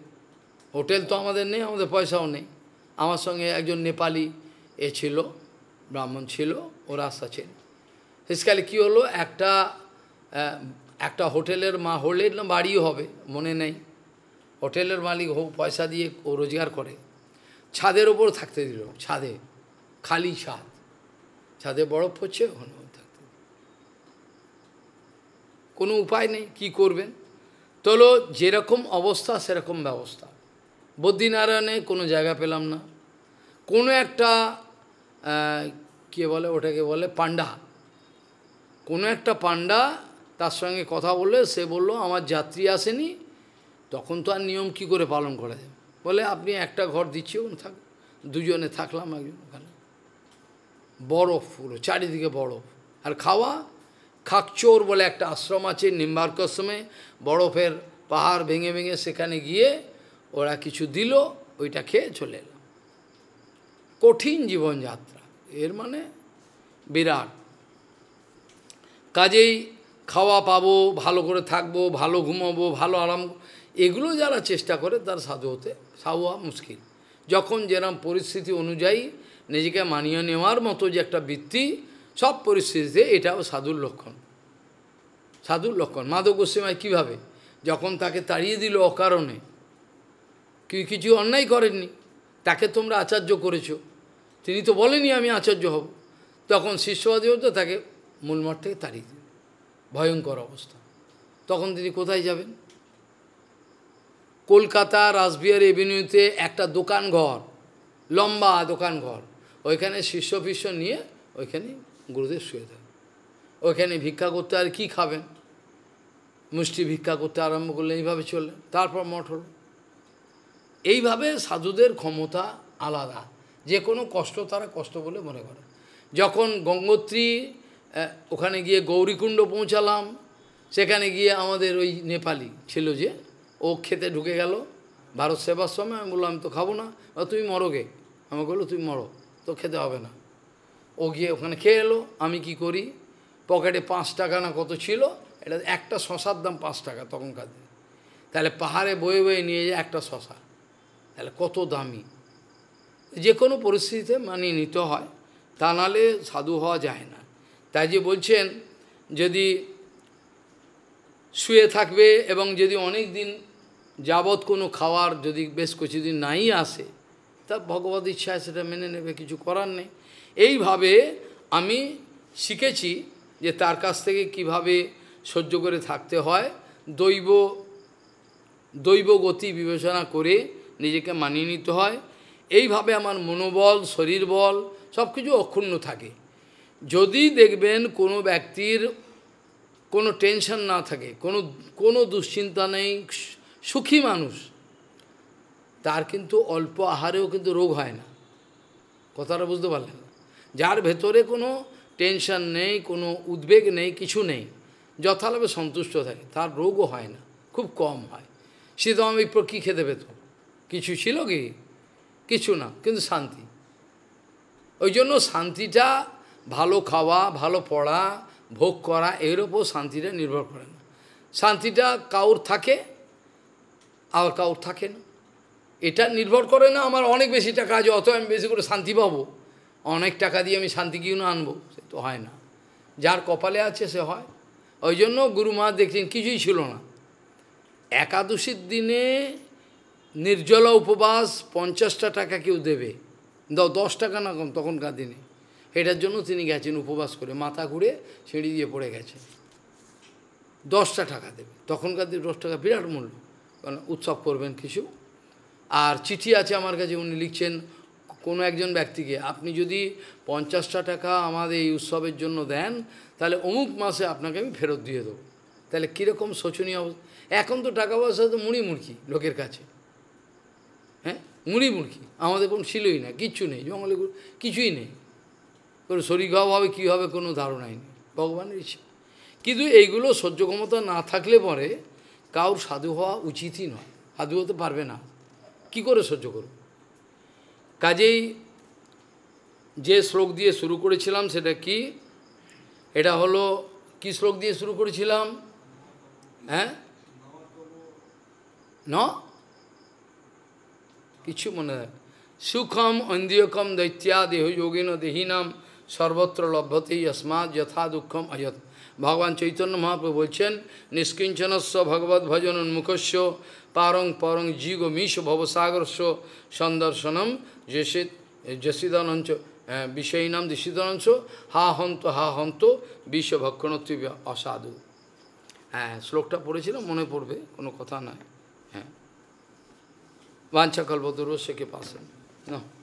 হোটেল তো আমাদের নেই আমাদের পয়সাও নেই আমার সঙ্গে একজন নেপালি এ ছিল ব্রাহ্মণ ছিল ও রাস্তা ছিল শেষকালে কী হলো একটা একটা হোটেলের মা হোটেল বাড়িও হবে মনে নেই হোটেলের মালিক পয়সা দিয়ে ও রোজগার করে ছাদের ওপর থাকতে দিল ছাদে খালি ছাদ ছাদে বরফ পড়ছে ওখানে থাকতে কোনো উপায় নেই কি করবেন তোলো যেরকম অবস্থা সেরকম ব্যবস্থা বদ্রীনারায়ণে কোনো জায়গা পেলাম না কোনো একটা কে বলে ওটাকে বলে পাণ্ডা কোনো একটা পাণ্ডা তার সঙ্গে কথা বললে সে বলল আমার যাত্রী আসেনি তখন তো আর নিয়ম কি করে পালন করা যায় বলে আপনি একটা ঘর দিচ্ছি ওখানে থাক দুজনে থাকলাম একজন ওখানে বরফ পুরো চারিদিকে বরফ আর খাওয়া খাকচোর বলে একটা আশ্রম আছে নিম্বার্কশ্রমে বরফের পাহাড় ভেঙে ভেঙে সেখানে গিয়ে ওরা কিছু দিল ওইটা খেয়ে চলে এলাম কঠিন জীবনযাত্রা এর মানে বিরাট কাজেই খাওয়া পাবো ভালো করে থাকবো ভালো ঘুমাবো ভালো আরাম এগুলো যারা চেষ্টা করে তার সাধু হতে সাহুয়া মুশকিল যখন যেরম পরিস্থিতি অনুযায়ী নিজেকে মানিয়ে নেওয়ার মতো যে একটা বৃত্তি সব পরিস্থিতিতে এটাও সাধুর লক্ষণ সাধুর লক্ষণ মাদক গোস্বীমায় কীভাবে যখন তাকে তাড়িয়ে দিল অকারণে কি কিছু অন্যায় করেননি তাকে তোমরা আচার্য করেছো তিনি তো বলেনি আমি আচার্য হব তখন শিষ্যবাদী হতো তাকে মূলমঠ থেকে তাড়িয়ে দেবে ভয়ঙ্কর অবস্থা তখন তিনি কোথায় যাবেন কলকাতা রাসবিহার এভিনিউতে একটা দোকান ঘর লম্বা দোকান ঘর ওইখানে শিষ্য ফিষ্য নিয়ে ওইখানে গুরুদেব শুয়ে থাকে ওইখানে ভিক্ষা করতে আর কি খাবেন মুষ্টি ভিক্ষা করতে আরম্ভ করলেন এইভাবে চললেন তারপর মঠ হল এইভাবে সাধুদের ক্ষমতা আলাদা যে কোনো কষ্ট তারা কষ্ট বলে মনে করে যখন গঙ্গোত্রী ওখানে গিয়ে গৌরীকুণ্ড পৌঁছালাম সেখানে গিয়ে আমাদের ওই নেপালি ছিল যে ও খেতে ঢুকে গেল ভারত সেবার সময় আমি বললাম আমি তো খাবো না তুমি গে আমাকে বললো তুমি মরো তো খেতে হবে না ও গিয়ে ওখানে খেয়ে এলো আমি কি করি পকেটে পাঁচ টাকা না কত ছিল এটা একটা শশার দাম পাঁচ টাকা তখনকার দিন তাহলে পাহাড়ে বয়ে বয়ে নিয়ে যায় একটা শশা তাহলে কত দামি যে কোনো পরিস্থিতিতে মানিয়ে নিতে হয় তা নালে সাধু হওয়া যায় না তাই যে বলছেন যদি শুয়ে থাকবে এবং যদি অনেক দিন যাবৎ কোনো খাওয়ার যদি বেশ কিছুদিন নাই আসে তা ভগবত ইচ্ছায় সেটা মেনে নেবে কিছু করার নেই এইভাবে আমি শিখেছি যে তার কাছ থেকে কিভাবে সহ্য করে থাকতে হয় দৈব দৈব গতি বিবেচনা করে নিজেকে মানিয়ে নিতে হয় এইভাবে আমার মনোবল শরীর বল সব কিছু অক্ষুণ্ণ থাকে যদি দেখবেন কোনো ব্যক্তির কোনো টেনশন না থাকে কোনো কোনো দুশ্চিন্তা নেই সুখী মানুষ তার কিন্তু অল্প আহারেও কিন্তু রোগ হয় না কথাটা বুঝতে পারলেন যার ভেতরে কোনো টেনশন নেই কোনো উদ্বেগ নেই কিছু নেই যথালাভে সন্তুষ্ট থাকে তার রোগও হয় না খুব কম হয় সে তো আমি কী খেতে পেত কিছু ছিল কি কিছু না কিন্তু শান্তি ওই জন্য শান্তিটা ভালো খাওয়া ভালো পড়া ভোগ করা এর ওপর শান্তিটা নির্ভর করে না শান্তিটা কাউর থাকে আর কাউর থাকে না এটা নির্ভর করে না আমার অনেক বেশি টাকা আছে অত আমি বেশি করে শান্তি পাবো অনেক টাকা দিয়ে আমি শান্তি কিনে আনবো সে তো হয় না যার কপালে আছে সে হয় ওই জন্য গুরু মা দেখছেন কিছুই ছিল না একাদশীর দিনে নির্জলা উপবাস পঞ্চাশটা টাকা কেউ দেবে দাও দশ টাকা না কম তখনকার দিনে এটার জন্য তিনি গেছেন উপবাস করে মাথা ঘুরে সিঁড়ি দিয়ে পড়ে গেছেন দশটা টাকা দেবে তখনকার দিন দশ টাকা বিরাট মূল্য কারণ উৎসব করবেন কিছু আর চিঠি আছে আমার কাছে উনি লিখছেন কোনো একজন ব্যক্তিকে আপনি যদি পঞ্চাশটা টাকা আমাদের এই উৎসবের জন্য দেন তাহলে অমুক মাসে আপনাকে আমি ফেরত দিয়ে দেবো তাহলে কীরকম শোচনীয় অবস্থা এখন তো টাকা পয়সা তো মুড়ি মুড়কি লোকের কাছে হ্যাঁ মুড়ি মুড়কি আমাদের কোনো ছিলই না কিচ্ছু নেই জঙ্গলে কিছুই নেই করে শরীরঘাব হবে কী হবে কোনো ধারণাই নেই ভগবানের ইচ্ছা কিন্তু এইগুলো সহ্য ক্ষমতা না থাকলে পরে কাউর সাধু হওয়া উচিতই নয় সাধু হতে পারবে না কি করে সহ্য করব কাজেই যে শ্লোক দিয়ে শুরু করেছিলাম সেটা কি এটা হলো কি শ্লোক দিয়ে শুরু করেছিলাম হ্যাঁ ন কিছু মনে হয় সুখম অন্দিয়কম দৈত্যা দেহ যোগেন দেহিনাম সর্বত্র লভ্যতে যস্মাৎ যথা দুঃখম অযথ ভগবান চৈতন্য মহাপ্রভু বলছেন নিষ্কিঞ্চনস্ব ভগবত ভজন উন্মুখস্য পারং পরং জিগ মিশ ভবসাগরস্য সন্দর্শনম যেসিত যশিদানঞ্চ বিষয়ী নাম হা হন্ত হা হন্ত বিশ্বভক্ষণত্রী অসাধু হ্যাঁ শ্লোকটা পড়েছিলাম মনে পড়বে কোনো কথা নয় হ্যাঁ বাঞ্ছাকল্প সে কে পাশে না